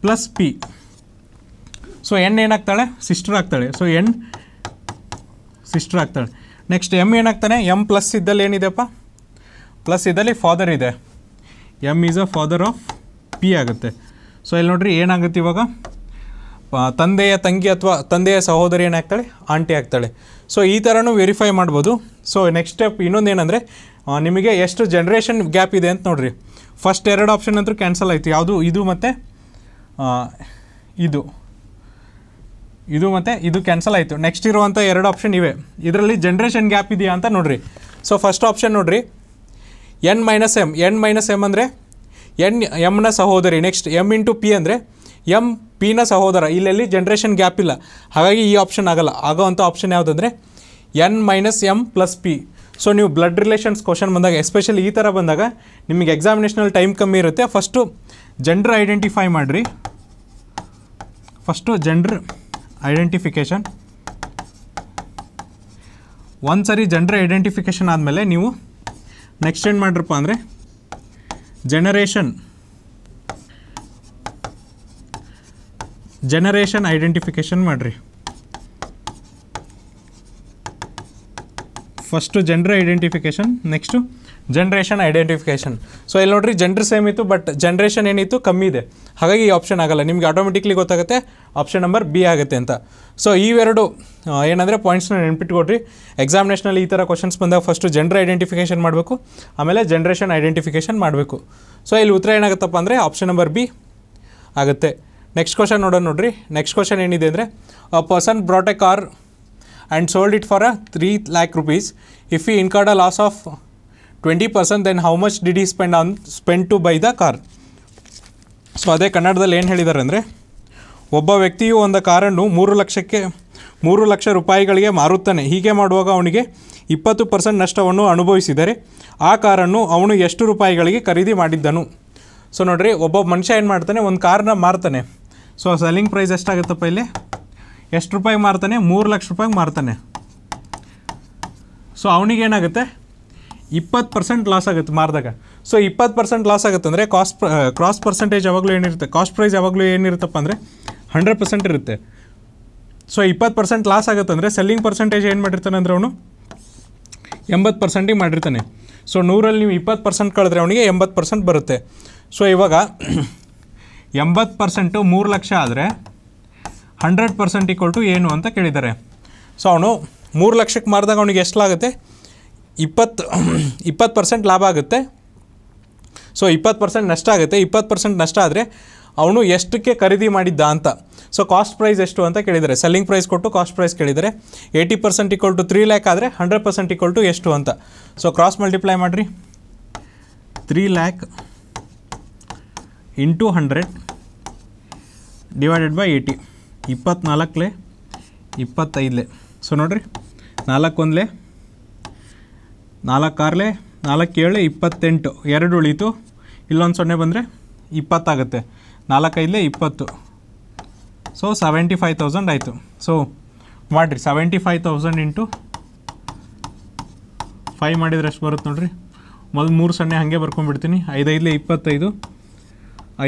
plus P so N ಏನಾಗ್ತಾಳೆ ಸಿಸ್ಟರ್ ಆಗ್ತಾಳೆ ಸೊ ಎನ್ ಸಿಸ್ಟರ್ ಆಗ್ತಾಳೆ ನೆಕ್ಸ್ಟ್ ಎಮ್ ಏನಾಗ್ತಾನೆ ಎಮ್ ಪ್ಲಸ್ ಇದ್ದಲ್ಲಿ ಏನಿದೆಪ್ಪ ಪ್ಲಸ್ ಇದ್ದಲ್ಲಿ ಫಾದರ್ ಇದೆ M is a father of P ಆಗುತ್ತೆ ಸೊ ಇಲ್ಲಿ ನೋಡ್ರಿ ಏನಾಗುತ್ತೆ ಇವಾಗ ತಂದೆಯ ತಂಗಿ ಅಥವಾ ತಂದೆಯ ಸಹೋದರಿ ಏನಾಗ್ತಾಳೆ ಆಂಟಿ ಆಗ್ತಾಳೆ ಸೊ ಈ ಥರನೂ ವೆರಿಫೈ ಮಾಡ್ಬೋದು ಸೊ ನೆಕ್ಸ್ಟ್ ಸ್ಟೆಪ್ ಇನ್ನೊಂದು ಏನಂದರೆ ನಿಮಗೆ ಎಷ್ಟು ಜನ್ರೇಷನ್ ಗ್ಯಾಪ್ ಇದೆ ಅಂತ ನೋಡಿರಿ ಫಸ್ಟ್ ಎರಡು ಆಪ್ಷನ್ ಅಂತೂ ಕ್ಯಾನ್ಸಲ್ ಆಯಿತು ಯಾವುದು ಇದು ಮತ್ತು ಇದು ಇದು ಮತ್ತು ಇದು ಕ್ಯಾನ್ಸಲ್ ಆಯಿತು ನೆಕ್ಸ್ಟ್ ಇರುವಂಥ ಎರಡು ಆಪ್ಷನ್ ಇವೆ ಇದರಲ್ಲಿ ಜನ್ರೇಷನ್ ಗ್ಯಾಪ್ ಇದೆಯಾ ಅಂತ ನೋಡ್ರಿ ಸೊ ಫಸ್ಟ್ ಆಪ್ಷನ್ ನೋಡಿರಿ N minus M N minus M ಅಂದರೆ ಎನ್ ಎಮ್ನ ಸಹೋದರಿ ನೆಕ್ಸ್ಟ್ ಎಮ್ ಇಂಟು ಪಿ ಅಂದರೆ ಎಮ್ ಪಿನ ಸಹೋದರ ಇಲ್ಲೆಲ್ಲಿ ಜನ್ರೇಷನ್ ಗ್ಯಾಪ್ ಇಲ್ಲ ಹಾಗಾಗಿ ಈ ಆಪ್ಷನ್ ಆಗಲ್ಲ ಆಗೋವಂಥ ಆಪ್ಷನ್ ಯಾವುದಂದ್ರೆ N minus M plus P so ನೀವು ಬ್ಲಡ್ ರಿಲೇಷನ್ಸ್ ಕ್ವಶನ್ ಬಂದಾಗ ಎಸ್ಪೆಷಲಿ ಈ ಥರ ಬಂದಾಗ ನಿಮಗೆ ಎಕ್ಸಾಮಿನೇಷನಲ್ಲಿ ಟೈಮ್ ಕಮ್ಮಿ ಇರುತ್ತೆ ಫಸ್ಟು ಜೆಂಡ್ರ್ ಐಡೆಂಟಿಫೈ ಮಾಡಿರಿ ಫಸ್ಟು ಜೆಂಡ್ರ್ ಐಡೆಂಟಿಫಿಕೇಶನ್ ಒಂದು ಸರಿ ಜನರ ಐಡೆಂಟಿಫಿಕೇಶನ್ ಆದಮೇಲೆ ನೀವು ನೆಕ್ಸ್ಟ್ ಏನು ಮಾಡ್ರಪ್ಪ ಅಂದರೆ ಜನರೇಷನ್ ಜನರೇಷನ್ ಐಡೆಂಟಿಫಿಕೇಶನ್ ಮಾಡಿರಿ first gender identification next generation identification so ಇಲ್ಲಿ ನೋಡ್ರಿ ಜನ್ರ್ ಸೇಮ್ ಇತ್ತು ಬಟ್ ಜನ್ರೇಷನ್ ಏನಿತ್ತು ಕಮ್ಮಿ ಇದೆ ಹಾಗಾಗಿ ಈ ಆಪ್ಷನ್ ಆಗೋಲ್ಲ ನಿಮಗೆ ಆಟೋಮೆಟಿಕ್ಲಿ ಗೊತ್ತಾಗುತ್ತೆ ಆಪ್ಷನ್ ನಂಬರ್ ಬಿ ಆಗುತ್ತೆ ಅಂತ ಸೊ ಇವೆರಡು ಏನಂದರೆ ಪಾಯಿಂಟ್ಸ್ನ ನೆನ್ಪಿಟ್ಕೊಡ್ರಿ ಎಕ್ಸಾಮಿನೇಷನಲ್ಲಿ ಈ ಥರ ಕ್ವಶನ್ಸ್ ಬಂದಾಗ ಫಸ್ಟು ಜನ್ರ್ ಐಡೆಂಟಿಫಿಕೇಷನ್ ಮಾಡಬೇಕು ಆಮೇಲೆ ಜನ್ರೇಷನ್ ಐಡೆಂಟಿಫಿಕೇಷನ್ ಮಾಡಬೇಕು ಸೊ ಇಲ್ಲಿ ಉತ್ತರ ಏನಾಗುತ್ತಪ್ಪ ಅಂದರೆ ಆಪ್ಷನ್ ನಂಬರ್ ಬಿ ಆಗುತ್ತೆ ನೆಕ್ಸ್ಟ್ ಕ್ವಶನ್ ನೋಡೋಣ ನೋಡ್ರಿ ನೆಕ್ಸ್ಟ್ ಕ್ವಶನ್ ಏನಿದೆ ಅಂದರೆ a person brought a car and sold it for a three lakh rupees if you incurred a loss of twenty percent then how much did he spend on spend to buy the car so ಅದೇ ಕನ್ನಡದಲ್ಲಿ ಏನು ಹೇಳಿದ್ದಾರೆ ಅಂದರೆ ಒಬ್ಬ ವ್ಯಕ್ತಿಯು ಒಂದು ಕಾರನ್ನು ಮೂರು ಲಕ್ಷಕ್ಕೆ ಮೂರು ಲಕ್ಷ ರೂಪಾಯಿಗಳಿಗೆ ಮಾರುತ್ತಾನೆ ಹೀಗೆ ಮಾಡುವಾಗ ಅವನಿಗೆ ಇಪ್ಪತ್ತು ಪರ್ಸೆಂಟ್ ನಷ್ಟವನ್ನು ಅನುಭವಿಸಿದರೆ ಆ ಕಾರನ್ನು ಅವನು ಎಷ್ಟು ರೂಪಾಯಿಗಳಿಗೆ ಖರೀದಿ ಮಾಡಿದ್ದನು ಸೊ ನೋಡಿರಿ ಒಬ್ಬ ಮನುಷ್ಯ ಏನು ಮಾಡ್ತಾನೆ ಒಂದು ಕಾರನ್ನ ಮಾರ್ತಾನೆ ಸೊ ಸೆಲ್ಲಿಂಗ್ ಪ್ರೈಸ್ ಎಷ್ಟಾಗುತ್ತಪ್ಪ ಇಲ್ಲಿ ಎಷ್ಟು ರೂಪಾಯಿಗೆ ಮಾರ್ತಾನೆ ಮೂರು ಲಕ್ಷ ರೂಪಾಯಿಗೆ ಮಾರ್ತಾನೆ ಸೊ ಅವನಿಗೇನಾಗುತ್ತೆ ಇಪ್ಪತ್ತು ಪರ್ಸೆಂಟ್ ಲಾಸ್ ಆಗುತ್ತೆ ಮಾರಿದಾಗ ಸೊ ಇಪ್ಪತ್ತು ಪರ್ಸೆಂಟ್ ಲಾಸ್ ಆಗುತ್ತೆ ಅಂದರೆ ಕಾಸ್ಟ್ ಕ್ರಾಸ್ ಪರ್ಸೆಂಟೇಜ್ ಯಾವಾಗಲೂ ಏನಿರುತ್ತೆ ಕಾಸ್ಟ್ ಪ್ರೈಸ್ ಯಾವಾಗಲೂ ಏನಿರುತ್ತಪ್ಪ ಅಂದರೆ ಹಂಡ್ರೆಡ್ ಪರ್ಸೆಂಟ್ ಇರುತ್ತೆ ಸೊ ಇಪ್ಪತ್ತು ಪರ್ಸೆಂಟ್ ಲಾಸ್ ಆಗುತ್ತೆ ಅಂದರೆ ಸೆಲ್ಲಿಂಗ್ ಪರ್ಸೆಂಟೇಜ್ ಏನು ಮಾಡಿರ್ತಾನೆ ಅಂದ್ರೆ ಅವನು ಎಂಬತ್ತು ಪರ್ಸೆಂಟಿಗೆ ಮಾಡಿರ್ತಾನೆ ಸೊ ನೂರಲ್ಲಿ ನೀವು ಇಪ್ಪತ್ತು ಪರ್ಸೆಂಟ್ ಕಳೆದ್ರೆ ಅವನಿಗೆ ಎಂಬತ್ತು ಪರ್ಸೆಂಟ್ ಬರುತ್ತೆ ಸೊ ಇವಾಗ [CLEARS THROAT] ಎಂಬತ್ತು ಪರ್ಸೆಂಟು ಮೂರು ಲಕ್ಷ ಆದರೆ ಹಂಡ್ರೆಡ್ ಪರ್ಸೆಂಟ್ ಈಕ್ವಲ್ ಟು ಏನು ಅಂತ ಕೇಳಿದ್ದಾರೆ ಸೊ ಅವನು ಮೂರು ಲಕ್ಷಕ್ಕೆ ಮಾರಿದಾಗ ಅವನಿಗೆ ಎಷ್ಟಾಗುತ್ತೆ ಇಪ್ಪತ್ತು ಇಪ್ಪತ್ತು ಪರ್ಸೆಂಟ್ ಲಾಭ ಆಗುತ್ತೆ ಸೊ ಇಪ್ಪತ್ತು ಪರ್ಸೆಂಟ್ ನಷ್ಟ ಆಗುತ್ತೆ ಇಪ್ಪತ್ತು ಪರ್ಸೆಂಟ್ ನಷ್ಟ ಆದರೆ ಅವನು ಎಷ್ಟಕ್ಕೆ ಖರೀದಿ ಮಾಡಿದ್ದ ಅಂತ ಸೊ ಕಾಸ್ಟ್ ಪ್ರೈಸ್ ಎಷ್ಟು ಅಂತ ಕೇಳಿದರೆ ಸೆಲ್ಲಿಂಗ್ ಪ್ರೈಸ್ ಕೊಟ್ಟು ಕಾಸ್ಟ್ ಪ್ರೈಸ್ ಕೇಳಿದರೆ eighty percent equal to three lakh ಆದರೆ ಹಂಡ್ರೆಡ್ ಪರ್ಸೆಂಟ್ ಇಕ್ವಲ್ ಟು ಎಷ್ಟು ಅಂತ ಸೊ ಕ್ರಾಸ್ ಮಲ್ಟಿಪ್ಲೈ ಮಾಡಿರಿ three lakh into hundred divided by eighty ಇಪ್ಪತ್ತ್ನಾಲ್ಕಲೆ ಇಪ್ಪತ್ತೈದಲೆ ಸೊ ನೋಡಿರಿ ನಾಲ್ಕೊಂದಲೇ ನಾಲ್ಕಾರಲೆ ನಾಲ್ಕು ಏಳು ಇಪ್ಪತ್ತೆಂಟು ಎರಡು ಉಳೀತು ಇಲ್ಲೊಂದು ಸೊನ್ನೆ ಬಂದರೆ ಇಪ್ಪತ್ತಾಗುತ್ತೆ ನಾಲ್ಕೈದಲೇ ಇಪ್ಪತ್ತು ಸೊ ಸೆವೆಂಟಿ ಫೈವ್ ತೌಸಂಡ್ ಆಯಿತು ಸೊ ಮಾಡಿರಿ seventy five thousand into five ಮಾಡಿದರೆ ಎಷ್ಟು ಬರುತ್ತೆ ನೋಡಿರಿ ಮೊದಲು ಮೂರು ಸೊನ್ನೆ ಹಾಗೆ ಬರ್ಕೊಂಡ್ಬಿಡ್ತೀನಿ ಐದೈದಲೇ ಇಪ್ಪತ್ತೈದು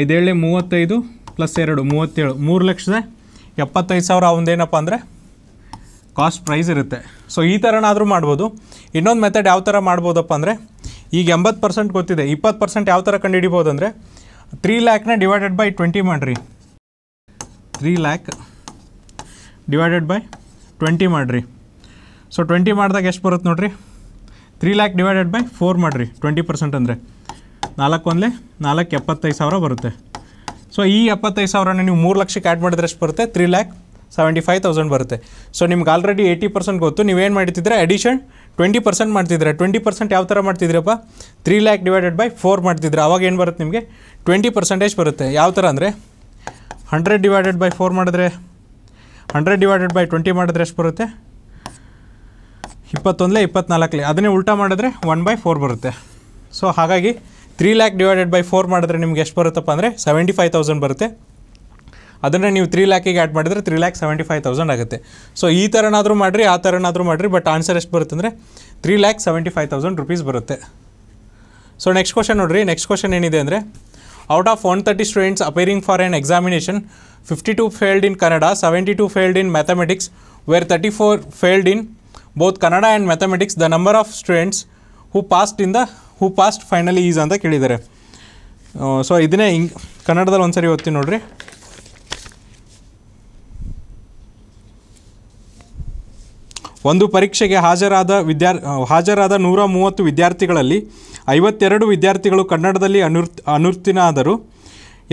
ಐದೇಳೆ ಮೂವತ್ತೈದು ಪ್ಲಸ್ ಎರಡು ಮೂವತ್ತೇಳು ಮೂರು ಲಕ್ಷದ ಎಪ್ಪತ್ತೈದು ಸಾವಿರ ಅವಂದೇನಪ್ಪ ಅಂದರೆ ಕಾಸ್ಟ್ ಪ್ರೈಸ್ ಇರುತ್ತೆ ಸೊ ಈ ಥರನಾದರೂ ಮಾಡ್ಬೋದು ಇನ್ನೊಂದು ಮೆಥಡ್ ಯಾವ ಥರ ಮಾಡ್ಬೋದಪ್ಪ ಅಂದರೆ ಈಗ ಎಂಬತ್ತು ಪರ್ಸೆಂಟ್ ಗೊತ್ತಿದೆ ಇಪ್ಪತ್ತು ಪರ್ಸೆಂಟ್ ಯಾವ ಥರ ಕಂಡು ಹಿಡಿಬೋದು ಅಂದರೆ ತ್ರೀ ಲ್ಯಾಕ್ನ ಡಿವೈಡೆಡ್ ಬೈ ಟ್ವೆಂಟಿ ಮಾಡಿರಿ three lakh divided by twenty ಮಾಡಿರಿ ಸೊ ಟ್ವೆಂಟಿ ಮಾಡಿದಾಗ ಎಷ್ಟು ಬರುತ್ತೆ ನೋಡಿರಿ three lakh divided by four ಮಾಡಿರಿ ಟ್ವೆಂಟಿ ಪರ್ಸೆಂಟ್ ಅಂದರೆ ನಾಲ್ಕು ಒಂದೇ ನಾಲ್ಕು ಎಪ್ಪತ್ತೈದು ಸಾವಿರ ಬರುತ್ತೆ ಸೊ ಈ ಎಪ್ಪತ್ತೈದು ಸಾವಿರನ ನೀವು ಮೂರು ಲಕ್ಷಕ್ಕೆ ಆ್ಯಡ್ ಮಾಡಿದ್ರೆ ಎಷ್ಟು ಬರುತ್ತೆ three lakh seventy five thousand ಬರುತ್ತೆ ಸೊ ನಿಮ್ಗೆ ಆಲ್ರೆಡಿ ಏಯ್ಟಿ ಪರ್ಸೆಂಟ್ ಗೊತ್ತು ನೀವೇನು ಮಾಡಿದ್ರೆ ಅಡಿಷನ್ ಟ್ವೆಂಟಿ ಪರ್ಸೆಂಟ್ ಮಾಡ್ತಿದ್ರೆ ಟ್ವೆಂಟಿ ಪರ್ಸೆಂಟ್ ಯಾವ ಥರ ಮಾಡ್ತಿದ್ರಪ್ಪ three lakh divided by four ಮಾಡ್ತಿದ್ರೆ ಅವಾಗ ಏನು ಬರುತ್ತೆ ನಿಮಗೆ ಟ್ವೆಂಟಿ ಪರ್ಸೆಂಟೇಜ್ ಬರುತ್ತೆ ಯಾವ ಥರ ಅಂದರೆ ಹಂಡ್ರೆಡ್ ಡಿವೈಡೆಡ್ ಬೈ ಫೋರ್ ಮಾಡಿದ್ರೆ ಹಂಡ್ರೆಡ್ ಡಿವೈಡೆಡ್ ಬೈ ಟ್ವೆಂಟಿ ಮಾಡಿದ್ರೆ ಎಷ್ಟು ಬರುತ್ತೆ ಇಪ್ಪತ್ತೊಂದಲೇ ಇಪ್ಪತ್ನಾಲ್ಕಲೇ ಅದನ್ನೇ ಉಲ್ಟಾ ಮಾಡಿದ್ರೆ ಒನ್ ಬೈ ಫೋರ್ ಬರುತ್ತೆ ಸೊ ಹಾಗಾಗಿ three lakh divided by four ಮಾಡಿದ್ರೆ ನಿಮ್ಗೆ ಎಷ್ಟು ಬರುತ್ತಪ್ಪ ಅಂದರೆ ಸೆವೆಂಟಿ ಫೈವ್ ತೌಸಂಡ್ ಬರುತ್ತೆ ಅದನ್ನು ನೀವು ತ್ರೀ ಲ್ಯಾಕಿಗೆ ಆ್ಯಡ್ ಮಾಡಿದರೆ three lakh seventy five thousand ಆಗುತ್ತೆ ಸೊ ಈ ಥರನಾದರೂ ಮಾಡಿರಿ ಆ ಥರನಾದರೂ ಮಾಡಿರಿ ಬಟ್ ಆನ್ಸರ್ ಎಷ್ಟು ಬರುತ್ತೆ ಅಂದರೆ three lakh seventy five thousand rupees ಬರುತ್ತೆ ಸೊ ನೆಕ್ಸ್ಟ್ ಕ್ವಶನ್ ನೋಡಿರಿ ನೆಕ್ಸ್ಟ್ ಕ್ವಶನ್ ಏನಿದೆ ಅಂದರೆ out of one thirty students appearing for an examination fifty two failed in Kannada seventy two failed in mathematics where thirty four failed in both Kannada and mathematics the number of students who passed ಇಂದ who past finally is ಅಂತ ಕೇಳಿದ್ದಾರೆ so uh, ಇದನ್ನೇ ಹಿಂಗೆ ಕನ್ನಡದಲ್ಲಿ ಒಂದು ಸರಿ ಓದ್ತೀನಿ ನೋಡಿರಿ ಒಂದು ಪರೀಕ್ಷೆಗೆ ಹಾಜರಾದ ವಿದ್ಯಾರ್ ಹಾಜರಾದ ನೂರ ಮೂವತ್ತು ವಿದ್ಯಾರ್ಥಿಗಳಲ್ಲಿ ಐವತ್ತೆರಡು ವಿದ್ಯಾರ್ಥಿಗಳು ಕನ್ನಡದಲ್ಲಿ ಅನುರ್ ಆದರು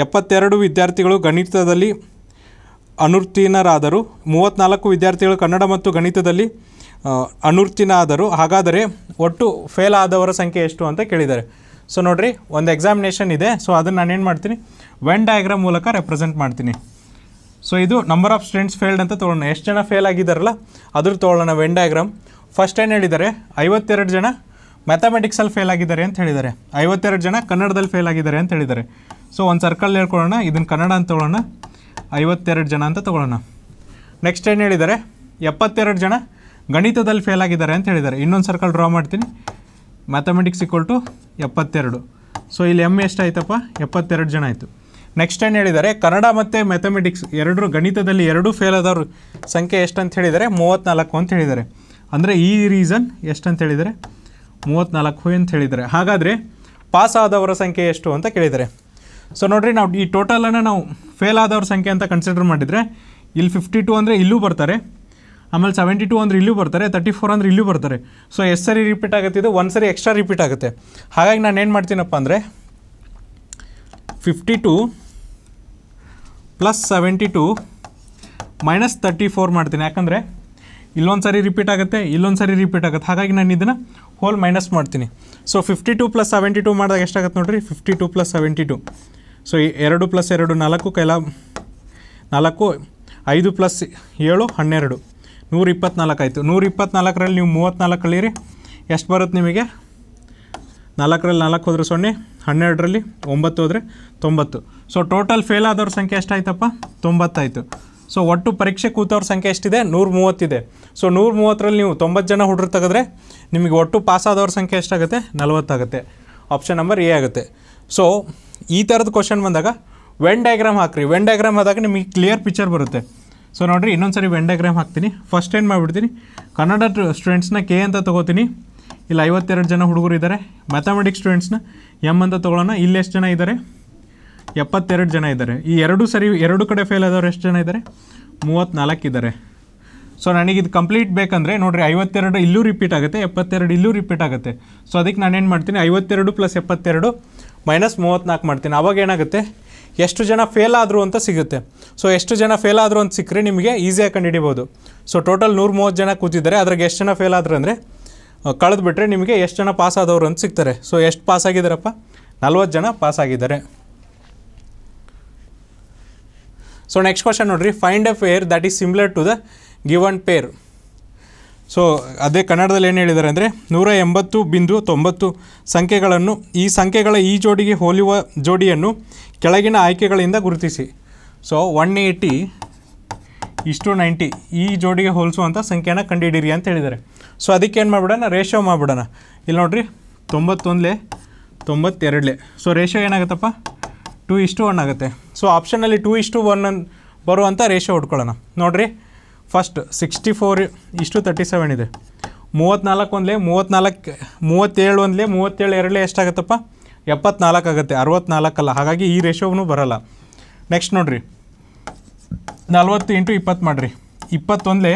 ಎಪ್ಪತ್ತೆರಡು ವಿದ್ಯಾರ್ಥಿಗಳು ಗಣಿತದಲ್ಲಿ ಅನುತ್ತೀರ್ಣರಾದರು ಮೂವತ್ತ್ನಾಲ್ಕು ವಿದ್ಯಾರ್ಥಿಗಳು ಕನ್ನಡ ಮತ್ತು ಗಣಿತದಲ್ಲಿ ಆದರು ಹಾಗಾದರೆ ಒಟ್ಟು ಫೇಲ್ ಆದವರ ಸಂಖ್ಯೆ ಎಷ್ಟು ಅಂತ ಕೇಳಿದ್ದಾರೆ ಸೊ ನೋಡಿರಿ ಒಂದು ಎಕ್ಸಾಮಿನೇಷನ್ ಇದೆ ಸೊ ಅದನ್ನು ನಾನೇನು ಮಾಡ್ತೀನಿ ವೆನ್ ಡಯಾಗ್ರಾಮ್ ಮೂಲಕ ರೆಪ್ರೆಸೆಂಟ್ ಮಾಡ್ತೀನಿ ಸೊ ಇದು ನಂಬರ್ ಆಫ್ ಸ್ಟೂಡೆಂಟ್ಸ್ ಫೇಲ್ಡ್ ಅಂತ ತೊಗೊಳ್ಳೋಣ ಎಷ್ಟು ಜನ ಫೇಲ್ ಆಗಿದ್ದಾರಲ್ಲ ಅದ್ರ ತೊಗೊಳ್ಳೋಣ ವೆನ್ ಡಯಾಗ್ರಾಮ್ ಫಸ್ಟ್ ಏನು ಹೇಳಿದ್ದಾರೆ ಐವತ್ತೆರಡು ಜನ ಮ್ಯಾಥಮೆಟಿಕ್ಸಲ್ಲಿ ಫೇಲ್ ಆಗಿದ್ದಾರೆ ಅಂತ ಹೇಳಿದ್ದಾರೆ ಐವತ್ತೆರಡು ಜನ ಕನ್ನಡದಲ್ಲಿ ಫೇಲ್ ಆಗಿದ್ದಾರೆ ಅಂತ ಹೇಳಿದ್ದಾರೆ ಸೊ ಒಂದು ಸರ್ಕಲ್ ಹೇಳ್ಕೊಳ್ಳೋಣ ಇದನ್ನು ಕನ್ನಡ ಅಂತ ತೊಗೊಳ್ಳೋಣ ಐವತ್ತೆರಡು ಜನ ಅಂತ ತೊಗೊಳ್ಳೋಣ ನೆಕ್ಸ್ಟ್ ಏನು ಹೇಳಿದ್ದಾರೆ ಎಪ್ಪತ್ತೆರಡು ಜನ ಗಣಿತದಲ್ಲಿ ಫೇಲ್ ಆಗಿದ್ದಾರೆ ಅಂತ ಹೇಳಿದ್ದಾರೆ ಇನ್ನೊಂದು ಸರ್ಕಲ್ ಡ್ರಾ ಮಾಡ್ತೀನಿ ಮ್ಯಾಥಮೆಟಿಕ್ಸ್ ಇಕ್ವಲ್ ಟು ಎಪ್ಪತ್ತೆರಡು ಸೊ ಇಲ್ಲಿ ಎಮ್ ಎಷ್ಟಾಯ್ತಪ್ಪ ಎಪ್ಪತ್ತೆರಡು ಜನ ಆಯಿತು ನೆಕ್ಸ್ಟ್ ಏನು ಹೇಳಿದ್ದಾರೆ ಕನ್ನಡ ಮತ್ತು ಮ್ಯಾಥಮೆಟಿಕ್ಸ್ ಎರಡರೂ ಗಣಿತದಲ್ಲಿ ಎರಡೂ ಫೇಲ್ ಆದವ್ರ ಸಂಖ್ಯೆ ಎಷ್ಟಂತ ಹೇಳಿದರೆ ಮೂವತ್ತ್ನಾಲ್ಕು ಅಂತ ಹೇಳಿದ್ದಾರೆ ಅಂದರೆ ಈ ರೀಸನ್ ಎಷ್ಟಂತ ಹೇಳಿದರೆ ಮೂವತ್ತ್ನಾಲ್ಕು ಅಂತ ಹೇಳಿದ್ದಾರೆ ಹಾಗಾದರೆ ಪಾಸ್ ಆದವರ ಸಂಖ್ಯೆ ಎಷ್ಟು ಅಂತ ಕೇಳಿದ್ದಾರೆ ಸೊ ನೋಡಿರಿ ನಾವು ಈ ಟೋಟಲನ್ನು ನಾವು ಫೇಲ್ ಆದವ್ರ ಸಂಖ್ಯೆ ಅಂತ ಕನ್ಸಿಡರ್ ಮಾಡಿದರೆ ಇಲ್ಲಿ ಫಿಫ್ಟಿ ಟು ಅಂದರೆ ಇಲ್ಲೂ ಬರ್ತಾರೆ ಆಮೇಲೆ ಸೆವೆಂಟಿ ಟು ಅಂದರೆ ಇಲ್ಲೂ ಬರ್ತಾರೆ ತರ್ಟಿ ಫೋರ್ ಅಂದರೆ ಇಲ್ಲೂ ಬರ್ತಾರೆ ಸೊ ಎಷ್ಟು ಸರಿ ರಿಪೀಟ್ ಆಗುತ್ತೆ ಇದು ಒಂದು ಸರಿ ಎಕ್ಸ್ಟ್ರಾ ರಿಪೀಟ್ ಆಗುತ್ತೆ ಹಾಗಾಗಿ ನಾನು ಏನು ಮಾಡ್ತೀನಪ್ಪ ಅಂದರೆ fifty two plus seventy two minus thirty four ಮಾಡ್ತೀನಿ ಯಾಕಂದರೆ ಇಲ್ಲೊಂದು ಸಾರಿ ರಿಪೀಟ್ ಆಗುತ್ತೆ ಇಲ್ಲೊಂದು ಸಾರಿ ರಿಪೀಟ್ ಆಗುತ್ತೆ ಹಾಗಾಗಿ ನಾನು ಇದನ್ನು ಹೋಲ್ ಮೈನಸ್ ಮಾಡ್ತೀನಿ so fifty two plus seventy two ಮಾಡಿದಾಗ ಎಷ್ಟಾಗುತ್ತೆ ನೋಡಿರಿ fifty two plus seventy two so ಎರಡು ಪ್ಲಸ್ ಎರಡು ನಾಲ್ಕು ಕೈಲ ನಾಲ್ಕು ಐದು ಪ್ಲಸ್ ಏಳು ಹನ್ನೆರಡು ನೂರ ಇಪ್ಪತ್ನಾಲ್ಕು ಆಯಿತು ನೂರ ಇಪ್ಪತ್ನಾಲ್ಕರಲ್ಲಿ ನೀವು ಮೂವತ್ತ್ನಾಲ್ಕು ಕಳೀರಿ ಎಷ್ಟು ಬರುತ್ತೆ ನಿಮಗೆ ನಾಲ್ಕರಲ್ಲಿ ನಾಲ್ಕು ಹೋದ್ರೆ ಸೊನ್ನೆ ಹನ್ನೆರಡರಲ್ಲಿ ಒಂಬತ್ತು ಹೋದರೆ ತೊಂಬತ್ತು ಸೊ ಟೋಟಲ್ ಫೇಲ್ ಆದವ್ರ ಸಂಖ್ಯೆ ಎಷ್ಟಾಯ್ತಪ್ಪ ತೊಂಬತ್ತಾಯಿತು ಸೊ ಒಟ್ಟು ಪರೀಕ್ಷೆ ಕೂತವ್ರ ಸಂಖ್ಯೆ ಎಷ್ಟಿದೆ ನೂರು ಮೂವತ್ತಿದೆ ಸೊ ನೂರು ಮೂವತ್ತರಲ್ಲಿ ನೀವು ತೊಂಬತ್ತು ಜನ ಹುಡ್ರು ತೆಗೆದ್ರೆ ನಿಮಗೆ ಒಟ್ಟು ಪಾಸ್ ಆದವ್ರ ಸಂಖ್ಯೆ ಎಷ್ಟಾಗುತ್ತೆ ನಲವತ್ತಾಗುತ್ತೆ ಆಪ್ಷನ್ ನಂಬರ್ ಎ ಆಗುತ್ತೆ ಸೊ ಈ ಥರದ ಕ್ವಶನ್ ಬಂದಾಗ ವೆನ್ ಡಯಾಗ್ರಾಮ್ ಹಾಕ್ರಿ ವೆನ್ ಡಯಾಗ್ರಾಮ್ ಆದಾಗ ನಿಮಗೆ ಕ್ಲಿಯರ್ ಪಿಕ್ಚರ್ ಬರುತ್ತೆ ಸೊ ನೋಡಿರಿ ಇನ್ನೊಂದು ಸರಿ ವೆನ್ ಡಯಾಗ್ರಾಮ್ ಹಾಕ್ತೀನಿ ಫಸ್ಟ್ ಏನು ಮಾಡಿಬಿಡ್ತೀನಿ ಕನ್ನಡ ಸ್ಟೂಡೆಂಟ್ಸ್ನ ಕೆ ಅಂತ ತೊಗೋತೀನಿ ಇಲ್ಲಿ ಐವತ್ತೆರಡು ಜನ ಹುಡುಗರು ಇದ್ದಾರೆ ಮ್ಯಾಥಮೆಟಿಕ್ಸ್ ಸ್ಟೂಡೆಂಟ್ಸ್ನ ಎಮ್ ಅಂತ ತೊಗೊಳ್ಳೋಣ ಇಲ್ಲಿ ಎಷ್ಟು ಜನ ಇದ್ದಾರೆ ಎಪ್ಪತ್ತೆರಡು ಜನ ಇದ್ದಾರೆ ಈ ಎರಡು ಸರಿ ಎರಡು ಕಡೆ ಫೇಲ್ ಆದವರು ಎಷ್ಟು ಜನ ಇದ್ದಾರೆ ಮೂವತ್ತ್ನಾಲ್ಕು ಇದ್ದಾರೆ ಸೊ ನನಗೆ ಇದು ಕಂಪ್ಲೀಟ್ ಬೇಕಂದರೆ ನೋಡಿರಿ ಐವತ್ತೆರಡು ಇಲ್ಲೂ ರಿಪೀಟ್ ಆಗುತ್ತೆ ಎಪ್ಪತ್ತೆರಡು ಇಲ್ಲೂ ರಿಪೀಟ್ ಆಗುತ್ತೆ ಸೊ ಅದಕ್ಕೆ ನಾನೇನು ಮಾಡ್ತೀನಿ ಐವತ್ತೆರಡು ಪ್ಲಸ್ ಎಪ್ಪತ್ತೆರಡು ಮೈನಸ್ ಮೂವತ್ತ್ನಾಲ್ಕು ಮಾಡ್ತೀನಿ ಅವಾಗ ಏನಾಗುತ್ತೆ ಎಷ್ಟು ಜನ ಫೇಲ್ ಆದರೂ ಅಂತ ಸಿಗುತ್ತೆ ಸೊ ಎಷ್ಟು ಜನ ಫೇಲ್ ಆದರೂ ಅಂತ ಸಿಕ್ಕರೆ ನಿಮಗೆ ಈಸಿಯಾಗಿ ಕಂಡುಹಿಡಿಬೋದು ಸೊ ಟೋಟಲ್ ನೂರು ಮೂವತ್ತು ಜನ ಕೂತಿದ್ದಾರೆ ಅದ್ರಾಗೆ ಎಷ್ಟು ಜನ ಫೇಲ್ ಆದರು ಅಂದರೆ ಬಿಟ್ಟರೆ ನಿಮಗೆ ಎಷ್ಟು ಜನ ಪಾಸ್ ಆದವರು ಅಂತ ಸಿಗ್ತಾರೆ ಸೊ ಎಷ್ಟು ಪಾಸ್ ಆಗಿದ್ದಾರಪ್ಪ ನಲ್ವತ್ತು ಜನ ಪಾಸ್ ಆಗಿದ್ದಾರೆ ಸೊ ನೆಕ್ಸ್ಟ್ ಕ್ವಶನ್ ನೋಡ್ರಿ find a pair that is similar to the given pair so ಅದೇ ಕನ್ನಡದಲ್ಲಿ ಏನು ಹೇಳಿದ್ದಾರೆ ಅಂದರೆ ನೂರ ಎಂಬತ್ತು ಬಿಂದು ತೊಂಬತ್ತು ಸಂಖ್ಯೆಗಳನ್ನು ಈ ಸಂಖ್ಯೆಗಳ ಈ ಜೋಡಿಗೆ ಹೋಲುವ ಜೋಡಿಯನ್ನು ಕೆಳಗಿನ ಆಯ್ಕೆಗಳಿಂದ ಗುರುತಿಸಿ ಸೊ ಒನ್ ಏಯ್ಟಿ ಇಷ್ಟು ನೈಂಟಿ ಈ ಜೋಡಿಗೆ ಹೋಲಿಸುವಂಥ ಸಂಖ್ಯೆನ ಕಂಡುಹಿಡೀರಿ ಅಂತ ಹೇಳಿದ್ದಾರೆ ಸೊ ಅದಕ್ಕೆ ಏನು ಮಾಡಿಬಿಡೋಣ ರೇಷೋ ಮಾಡಿಬಿಡೋಣ ಇಲ್ಲಿ ನೋಡಿರಿ ತೊಂಬತ್ತೊಂದಲೇ ತೊಂಬತ್ತೆರಡಲೇ ಸೊ ರೇಷೋ ಏನಾಗುತ್ತಪ್ಪ ಟೂ ಇಷ್ಟು ಒನ್ ಆಗುತ್ತೆ ಸೊ ಆಪ್ಷನಲ್ಲಿ ಟೂ ಇಷ್ಟು ಒನ್ ಅನ್ ಬರುವಂಥ ರೇಷೋ ಹುಡ್ಕೊಳ್ಳೋಣ ನೋಡಿರಿ ಫಸ್ಟ್ ಸಿಕ್ಸ್ಟಿ ಫೋರ್ ಇಷ್ಟು ತರ್ಟಿ ಸೆವೆನ್ ಇದೆ ಮೂವತ್ತ್ನಾಲ್ಕು ಒಂದಲೇ ಮೂವತ್ತ್ನಾಲ್ಕು ಮೂವತ್ತೇಳು ಒಂದಲೇ ಮೂವತ್ತೇಳು ಎರಡಲೇ ಎಷ್ಟಾಗುತ್ತಪ್ಪ ಎಪ್ಪತ್ನಾಲ್ಕು ಆಗುತ್ತೆ ಅರವತ್ನಾಲ್ಕಲ್ಲ ಹಾಗಾಗಿ ಈ ರೇಷೋನು ಬರಲ್ಲ ನೆಕ್ಸ್ಟ್ ನೋಡಿರಿ ನಲ್ವತ್ತು ಇಂಟು ಇಪ್ಪತ್ತು ಮಾಡಿರಿ ಇಪ್ಪತ್ತೊಂದಲೇ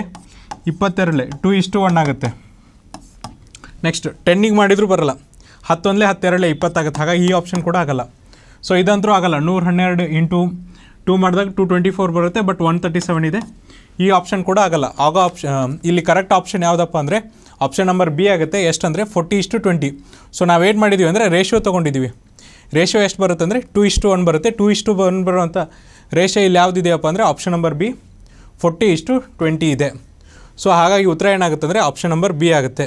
ಇಪ್ಪತ್ತೆರಡಲೆ ಟು ಇಷ್ಟು ಒನ್ ಆಗುತ್ತೆ ನೆಕ್ಸ್ಟ್ ಟೆನ್ನಿಗೆ ಮಾಡಿದರೂ ಬರಲ್ಲ ಹತ್ತೊಂದಲೇ ಹತ್ತೆರಡಲೆ ಇಪ್ಪತ್ತಾಗುತ್ತೆ ಹಾಗಾಗಿ ಈ ಆಪ್ಷನ್ ಕೂಡ ಆಗಲ್ಲ ಸೊ ಇದಂತರೂ ಆಗಲ್ಲ ನೂರ ಹನ್ನೆರಡು ಇಂಟು ಟೂ ಮಾಡಿದಾಗ ಟು ಟ್ವೆಂಟಿ ಫೋರ್ ಬರುತ್ತೆ ಬಟ್ ಒನ್ ತರ್ಟಿ ಸೆವೆನ್ ಇದೆ ಈ ಆಪ್ಷನ್ ಕೂಡ ಆಗಲ್ಲ ಆಗೋ ಆಪ್ಷನ್ ಇಲ್ಲಿ ಕರೆಕ್ಟ್ ಆಪ್ಷನ್ ಯಾವುದಪ್ಪ ಅಂದರೆ ಆಪ್ಷನ್ ನಂಬರ್ ಬಿ ಆಗುತ್ತೆ ಎಷ್ಟಂದರೆ ಫೋರ್ಟಿ ಇಷ್ಟು ಟ್ವೆಂಟಿ ಸೊ ನಾವು ಏನು ಮಾಡಿದ್ದೀವಿ ಅಂದರೆ ರೇಷಿಯೋ ತೊಗೊಂಡಿದ್ದೀವಿ ರೇಷಿಯೋ ಎಷ್ಟು ಬರುತ್ತೆ ಅಂದರೆ ಟು ಇಷ್ಟು ಒನ್ ಬರುತ್ತೆ ಟು ಇಷ್ಟು ಒನ್ ಬರುವಂಥ ರೇಷಿಯೋ ಇಲ್ಲಿ ಯಾವುದಿದೆಯಪ್ಪ ಅಂದರೆ ಆಪ್ಷನ್ ನಂಬರ್ ಬಿ ಫೋರ್ಟಿ ಇಷ್ಟು ಟ್ವೆಂಟಿ ಇದೆ ಸೊ ಹಾಗಾಗಿ ಉತ್ತರ ಏನಾಗುತ್ತೆ ಅಂದರೆ ಆಪ್ಷನ್ ನಂಬರ್ ಬಿ ಆಗುತ್ತೆ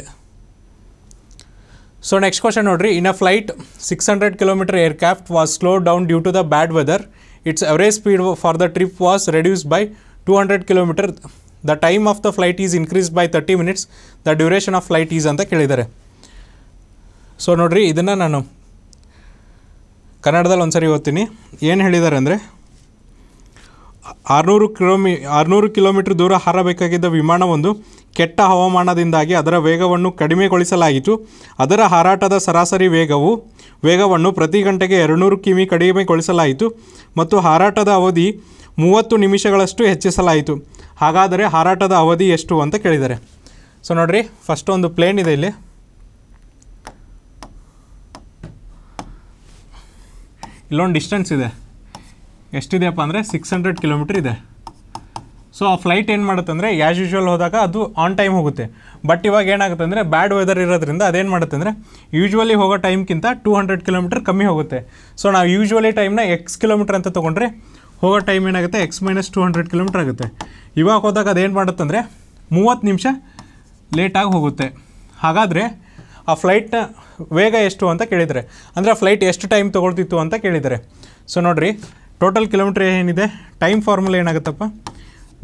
ಸೊ ನೆಕ್ಸ್ಟ್ ಕ್ವಶನ್ ನೋಡಿರಿ in a flight six hundred kilometre aircraft was slow down due to the bad weather its average speed for the trip was reduce by two hundred kilometre the time of the flight is increase by thirty minutes the duration of flight is ಅಂತ ಕೇಳಿದ್ದಾರೆ so ನೋಡಿರಿ ಇದನ್ನು ನಾನು ಕನ್ನಡದಲ್ಲಿ ಒಂದು ಸರಿ ಓದ್ತೀನಿ ಏನು ಹೇಳಿದ್ದಾರೆ ಅಂದರೆ ಆರುನೂರು ಕಿಲೋಮೀ ಆರುನೂರು ಕಿಲೋಮೀಟರ್ ದೂರ ಹಾರಬೇಕಾಗಿದ್ದ ವಿಮಾನವೊಂದು ಕೆಟ್ಟ ಹವಾಮಾನದಿಂದಾಗಿ ಅದರ ವೇಗವನ್ನು ಕಡಿಮೆಗೊಳಿಸಲಾಯಿತು ಅದರ ಹಾರಾಟದ ಸರಾಸರಿ ವೇಗವು ವೇಗವನ್ನು ಪ್ರತಿ ಗಂಟೆಗೆ ಎರಡುನೂರು ಕಿಮಿ ಕಡಿಮೆಗೊಳಿಸಲಾಯಿತು ಮತ್ತು ಹಾರಾಟದ ಅವಧಿ ಮೂವತ್ತು ನಿಮಿಷಗಳಷ್ಟು ಹೆಚ್ಚಿಸಲಾಯಿತು ಹಾಗಾದರೆ ಹಾರಾಟದ ಅವಧಿ ಎಷ್ಟು ಅಂತ ಕೇಳಿದ್ದಾರೆ ಸೊ ನೋಡಿರಿ ಫಸ್ಟ್ ಒಂದು ಪ್ಲೇನ್ ಇದೆ ಇಲ್ಲಿ ಇಲ್ಲೊಂದು ಡಿಸ್ಟೆನ್ಸ್ ಇದೆ ಎಷ್ಟಿದೆಯಪ್ಪ ಅಂದರೆ ಸಿಕ್ಸ್ ಹಂಡ್ರೆಡ್ ಕಿಲೋಮೀಟ್ರ್ ಇದೆ ಸೊ ಆ ಫ್ಲೈಟ್ ಏನು ಮಾಡುತ್ತೆ ಅಂದರೆ ಯಾಸ್ ಯೂಶ್ವಲ್ ಹೋದಾಗ ಅದು ಆನ್ ಟೈಮ್ ಹೋಗುತ್ತೆ ಬಟ್ ಇವಾಗ ಏನಾಗುತ್ತೆ ಅಂದರೆ ಬ್ಯಾಡ್ ವೆದರ್ ಇರೋದ್ರಿಂದ ಅದೇನು ಮಾಡುತ್ತೆ ಅಂದರೆ ಯೂಶ್ವಲಿ ಹೋಗೋ ಟೈಮ್ಗಿಂತ ಟೂ ಹಂಡ್ರೆಡ್ ಕಿಲೋಮೀಟರ್ ಕಮ್ಮಿ ಹೋಗುತ್ತೆ ಸೊ ನಾವು ಯೂಶ್ವಲಿ ಟೈಮ್ನ ಎಕ್ಸ್ ಕಿಲೋಮೀಟ್ರ್ ಅಂತ ತೊಗೊಂಡ್ರೆ ಹೋಗೋ ಟೈಮ್ ಏನಾಗುತ್ತೆ x minus two hundred kilometre ಆಗುತ್ತೆ ಇವಾಗ ಹೋದಾಗ ಅದೇನು ಮಾಡುತ್ತೆ ಅಂದರೆ ಮೂವತ್ತು ನಿಮಿಷ ಲೇಟಾಗಿ ಹೋಗುತ್ತೆ ಹಾಗಾದರೆ ಆ ಫ್ಲೈಟ್ನ ವೇಗ ಎಷ್ಟು ಅಂತ ಕೇಳಿದರೆ ಅಂದರೆ ಆ ಫ್ಲೈಟ್ ಎಷ್ಟು ಟೈಮ್ ತೊಗೊಳ್ತಿತ್ತು ಅಂತ ಕೇಳಿದರೆ ಸೊ ನೋಡಿರಿ ಟೋಟಲ್ ಕಿಲೋಮೀಟ್ರ್ ಏನಿದೆ ಟೈಮ್ ಫಾರ್ಮುಲಾ ಏನಾಗುತ್ತಪ್ಪ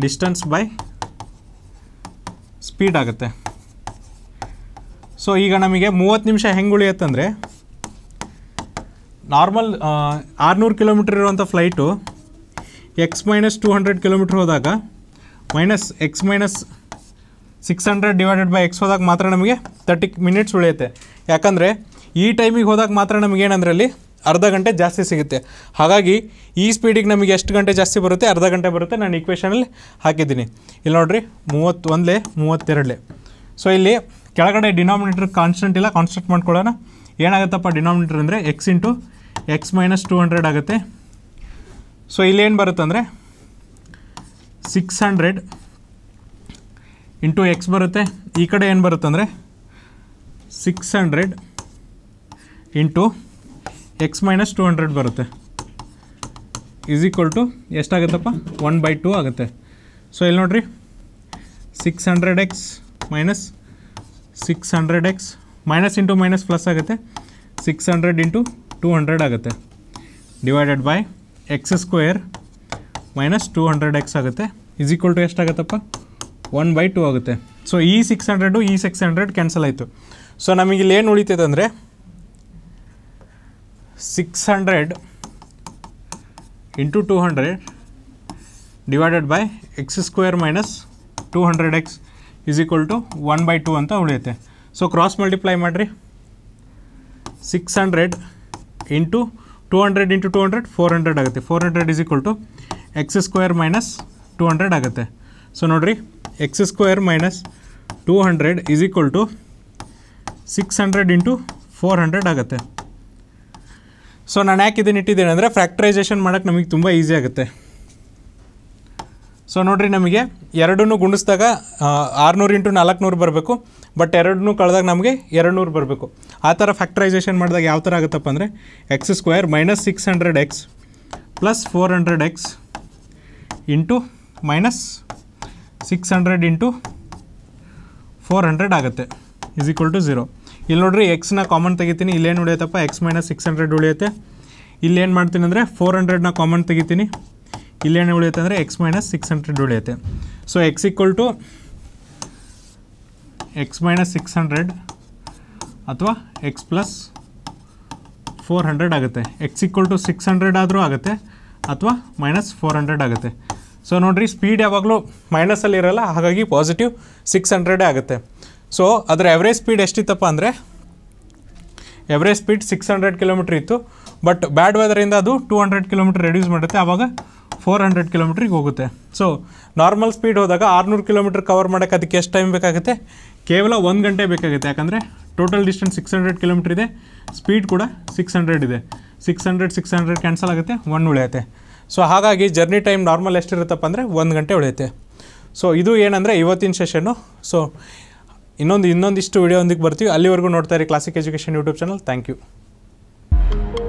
ಡಿಸ್ಟೆನ್ಸ್ ಬೈ ಸ್ಪೀಡ್ ಆಗುತ್ತೆ ಸೊ ಈಗ ನಮಗೆ ಮೂವತ್ತು ನಿಮಿಷ ಹೆಂಗೆ ಉಳಿಯತ್ತಂದರೆ ನಾರ್ಮಲ್ ಆರುನೂರು ಕಿಲೋಮೀಟ್ರ್ ಇರುವಂಥ flight x minus two hundred kilometre ಹೋದಾಗ minus x minus six hundred divided by x ಹೋದಾಗ ಮಾತ್ರ ನಮಗೆ ತರ್ಟಿ ಮಿನಿಟ್ಸ್ ಉಳಿಯುತ್ತೆ ಯಾಕಂದರೆ ಈ ಟೈಮಿಗೆ ಹೋದಾಗ ಮಾತ್ರ ನಮಗೇನಂದ್ರಲ್ಲಿ ಅರ್ಧ ಗಂಟೆ ಜಾಸ್ತಿ ಸಿಗುತ್ತೆ ಹಾಗಾಗಿ ಈ ಸ್ಪೀಡಿಗೆ ನಮಗೆ ಎಷ್ಟು ಗಂಟೆ ಜಾಸ್ತಿ ಬರುತ್ತೆ ಅರ್ಧ ಗಂಟೆ ಬರುತ್ತೆ ನಾನು ಇಕ್ವೇಷನಲ್ಲಿ ಹಾಕಿದ್ದೀನಿ ಇಲ್ಲಿ ನೋಡಿರಿ ಮೂವತ್ತೊಂದಲೇ ಮೂವತ್ತೆರಡಲೇ ಸೊ ಇಲ್ಲಿ ಕೆಳಗಡೆ ಡಿನಾಮಿನೇಟರ್ ಕಾನ್ಸ್ಟೆಂಟ್ ಇಲ್ಲ ಕಾನ್ಸ್ಟೆಂಟ್ ಮಾಡ್ಕೊಳ್ಳೋಣ ಏನಾಗುತ್ತಪ್ಪ ಡಿನಾಮಿನೇಟರ್ ಅಂದರೆ x into x minus two hundred ಆಗುತ್ತೆ ಸೊ ಇಲ್ಲೇನು ಅಂದರೆ ಸಿಕ್ಸ್ ಹಂಡ್ರೆಡ್ ಇಂಟು ಎಕ್ಸ್ ಬರುತ್ತೆ ಈ ಕಡೆ ಏನು ಬರುತ್ತಂದರೆ six hundred into x minus two hundred ಬರುತ್ತೆ ಈಸ್ ಈಕ್ವಲ್ ಟು ಎಷ್ಟಾಗುತ್ತಪ್ಪ ಒನ್ ಬೈ ಟೂ ಆಗುತ್ತೆ ಸೊ ಇಲ್ಲಿ ನೋಡ್ರಿ six hundred x minus six hundred x minus into minus plus ಆಗುತ್ತೆ six hundred into two hundred ಆಗುತ್ತೆ divided by x square minus two hundred x ಆಗುತ್ತೆ is equal to ಎಷ್ಟಾಗತ್ತಪ್ಪ one by two ಆಗುತ್ತೆ so ಈ six hundred ಈ six hundred cancel ಆಯಿತು so ನಮಗಿಲ್ಲಿ ಏನು ಉಳಿತೈತೆ ಅಂದರೆ six hundred into two 600 into 200 divided square minus two hundred x is equal to one by 2 ಅಂತ ಉಳಿಯುತ್ತೆ ಸೊ ಕ್ರಾಸ್ ಮಲ್ಟಿಪ್ಲೈ ಮಾಡಿರಿ six hundred into two hundred into two hundred four hundred ಆಗುತ್ತೆ four hundred is equal to x square minus two hundred ಆಗುತ್ತೆ so ನೋಡಿರಿ x square minus two hundred is equal to six hundred into four hundred ಆಗುತ್ತೆ so ನಾನು ಯಾಕೆ ಇದನ್ನು ಇಟ್ಟಿದ್ದೇನೆ ಅಂದರೆ factorisation ಮಾಡೋಕ್ಕೆ ನಮಗೆ ತುಂಬ ಈಸಿ ಆಗುತ್ತೆ ಸೊ ನೋಡಿರಿ ನಮಗೆ ಎರಡನ್ನೂ ಗುಣಿಸಿದಾಗ ಆರುನೂರು ಇಂಟು ನಾಲ್ಕುನೂರು ಬರಬೇಕು ಬಟ್ ಎರಡನ್ನೂ ಕಳೆದಾಗ ನಮಗೆ ಎರಡು ನೂರು ಬರಬೇಕು ಆ ಥರ ಫ್ಯಾಕ್ಟ್ರೈಸೇಷನ್ ಮಾಡಿದಾಗ ಯಾವ ಥರ ಆಗುತ್ತಪ್ಪ ಅಂದರೆ x square minus six hundred x plus four hundred x into minus six hundred into four hundred ಆಗುತ್ತೆ ಇಸ್ ಈಕ್ವಲ್ ಟು ಝೀರೋ ಇಲ್ಲಿ ನೋಡ್ರಿ ಎಕ್ಸ್ನ ಕಾಮನ್ ತೆಗಿತೀನಿ ಇಲ್ಲೇನು ಉಳಿಯುತ್ತಪ್ಪ ಎಕ್ಸ್ ಮೈನಸ್ ಸಿಕ್ಸ್ ಹಂಡ್ರೆಡ್ ಉಳಿಯುತ್ತೆ ಇಲ್ಲೇನು ಮಾಡ್ತೀನಿ ಅಂದರೆ ಫೋರ್ ಹಂಡ್ರೆಡ್ನ ಕಾಮನ್ ತೆಗಿತೀನಿ ಇಲ್ಲೇನು ಉಳಿಯುತ್ತೆ ಅಂದರೆ ಎಕ್ಸ್ ಮೈನಸ್ ಸಿಕ್ಸ್ ಹಂಡ್ರೆಡ್ ಉಳಿಯುತ್ತೆ so x equal to x minus six hundred ಅಥವಾ ಎಕ್ಸ್ ಪ್ಲಸ್ ಫೋರ್ ಹಂಡ್ರೆಡ್ ಆಗುತ್ತೆ x equal to six hundred ಆದರೂ ಆಗುತ್ತೆ ಅಥವಾ ಮೈನಸ್ ಫೋರ್ ಹಂಡ್ರೆಡ್ ಆಗುತ್ತೆ ಸೊ ನೋಡಿರಿ ಸ್ಪೀಡ್ ಯಾವಾಗಲೂ ಮೈನಸಲ್ಲಿರಲ್ಲ ಹಾಗಾಗಿ ಪಾಸಿಟಿವ್ ಸಿಕ್ಸ್ ಹಂಡ್ರೆಡೇ ಆಗುತ್ತೆ ಸೊ ಅದರ ಎವರೇಜ್ ಸ್ಪೀಡ್ ಎಷ್ಟಿತ್ತಪ್ಪ ಅಂದರೆ average speed six hundred kilometre ಇತ್ತು ಬಟ್ ಬ್ಯಾಡ್ ವೆದರಿಂದ ಅದು ಟೂ ಹಂಡ್ರೆಡ್ ಕಿಲೋಮೀಟ್ರ್ ರೆಡ್ಯೂಸ್ ಮಾಡುತ್ತೆ ಆವಾಗ ಫೋರ್ ಹಂಡ್ರೆಡ್ ಕಿಲೋಮೀಟ್ರಿಗೆ ಹೋಗುತ್ತೆ ಸೊ ನಾರ್ಮಲ್ ಸ್ಪೀಡ್ ಹೋದಾಗ ಆರುನೂರು ಕಿಲೋಮೀಟ್ರ್ ಕವರ್ ಮಾಡೋಕ್ಕೆ ಅದಕ್ಕೆ ಎಷ್ಟು ಟೈಮ್ ಬೇಕಾಗುತ್ತೆ ಕೇವಲ ಒಂದು ಗಂಟೆ ಬೇಕಾಗುತ್ತೆ ಯಾಕಂದರೆ total distance six hundred kilometre ಇದೆ ಸ್ಪೀಡ್ ಕೂಡ ಸಿಕ್ಸ್ ಹಂಡ್ರೆಡ್ ಇದೆ six hundred six hundred cancel ಆಗುತ್ತೆ ಒನ್ ಉಳಿಯುತ್ತೆ ಸೊ ಹಾಗಾಗಿ ಜರ್ನಿ ಟೈಮ್ ನಾರ್ಮಲ್ ಎಷ್ಟಿರುತ್ತಪ್ಪ ಅಂದರೆ ಒಂದು ಗಂಟೆ ಉಳಿಯುತ್ತೆ ಸೊ ಇದು ಏನಂದರೆ ಇವತ್ತಿನ ಸೆಷನ್ನು ಸೊ ಇನ್ನೊಂದು ಇನ್ನೊಂದಿಷ್ಟು ವಿಡಿಯೋ ಒಂದಿಗೆ ಬರ್ತೀವಿ ಅಲ್ಲಿವರೆಗೂ ನೋಡ್ತಾ ಇರಿ Classic education YouTube channel thank you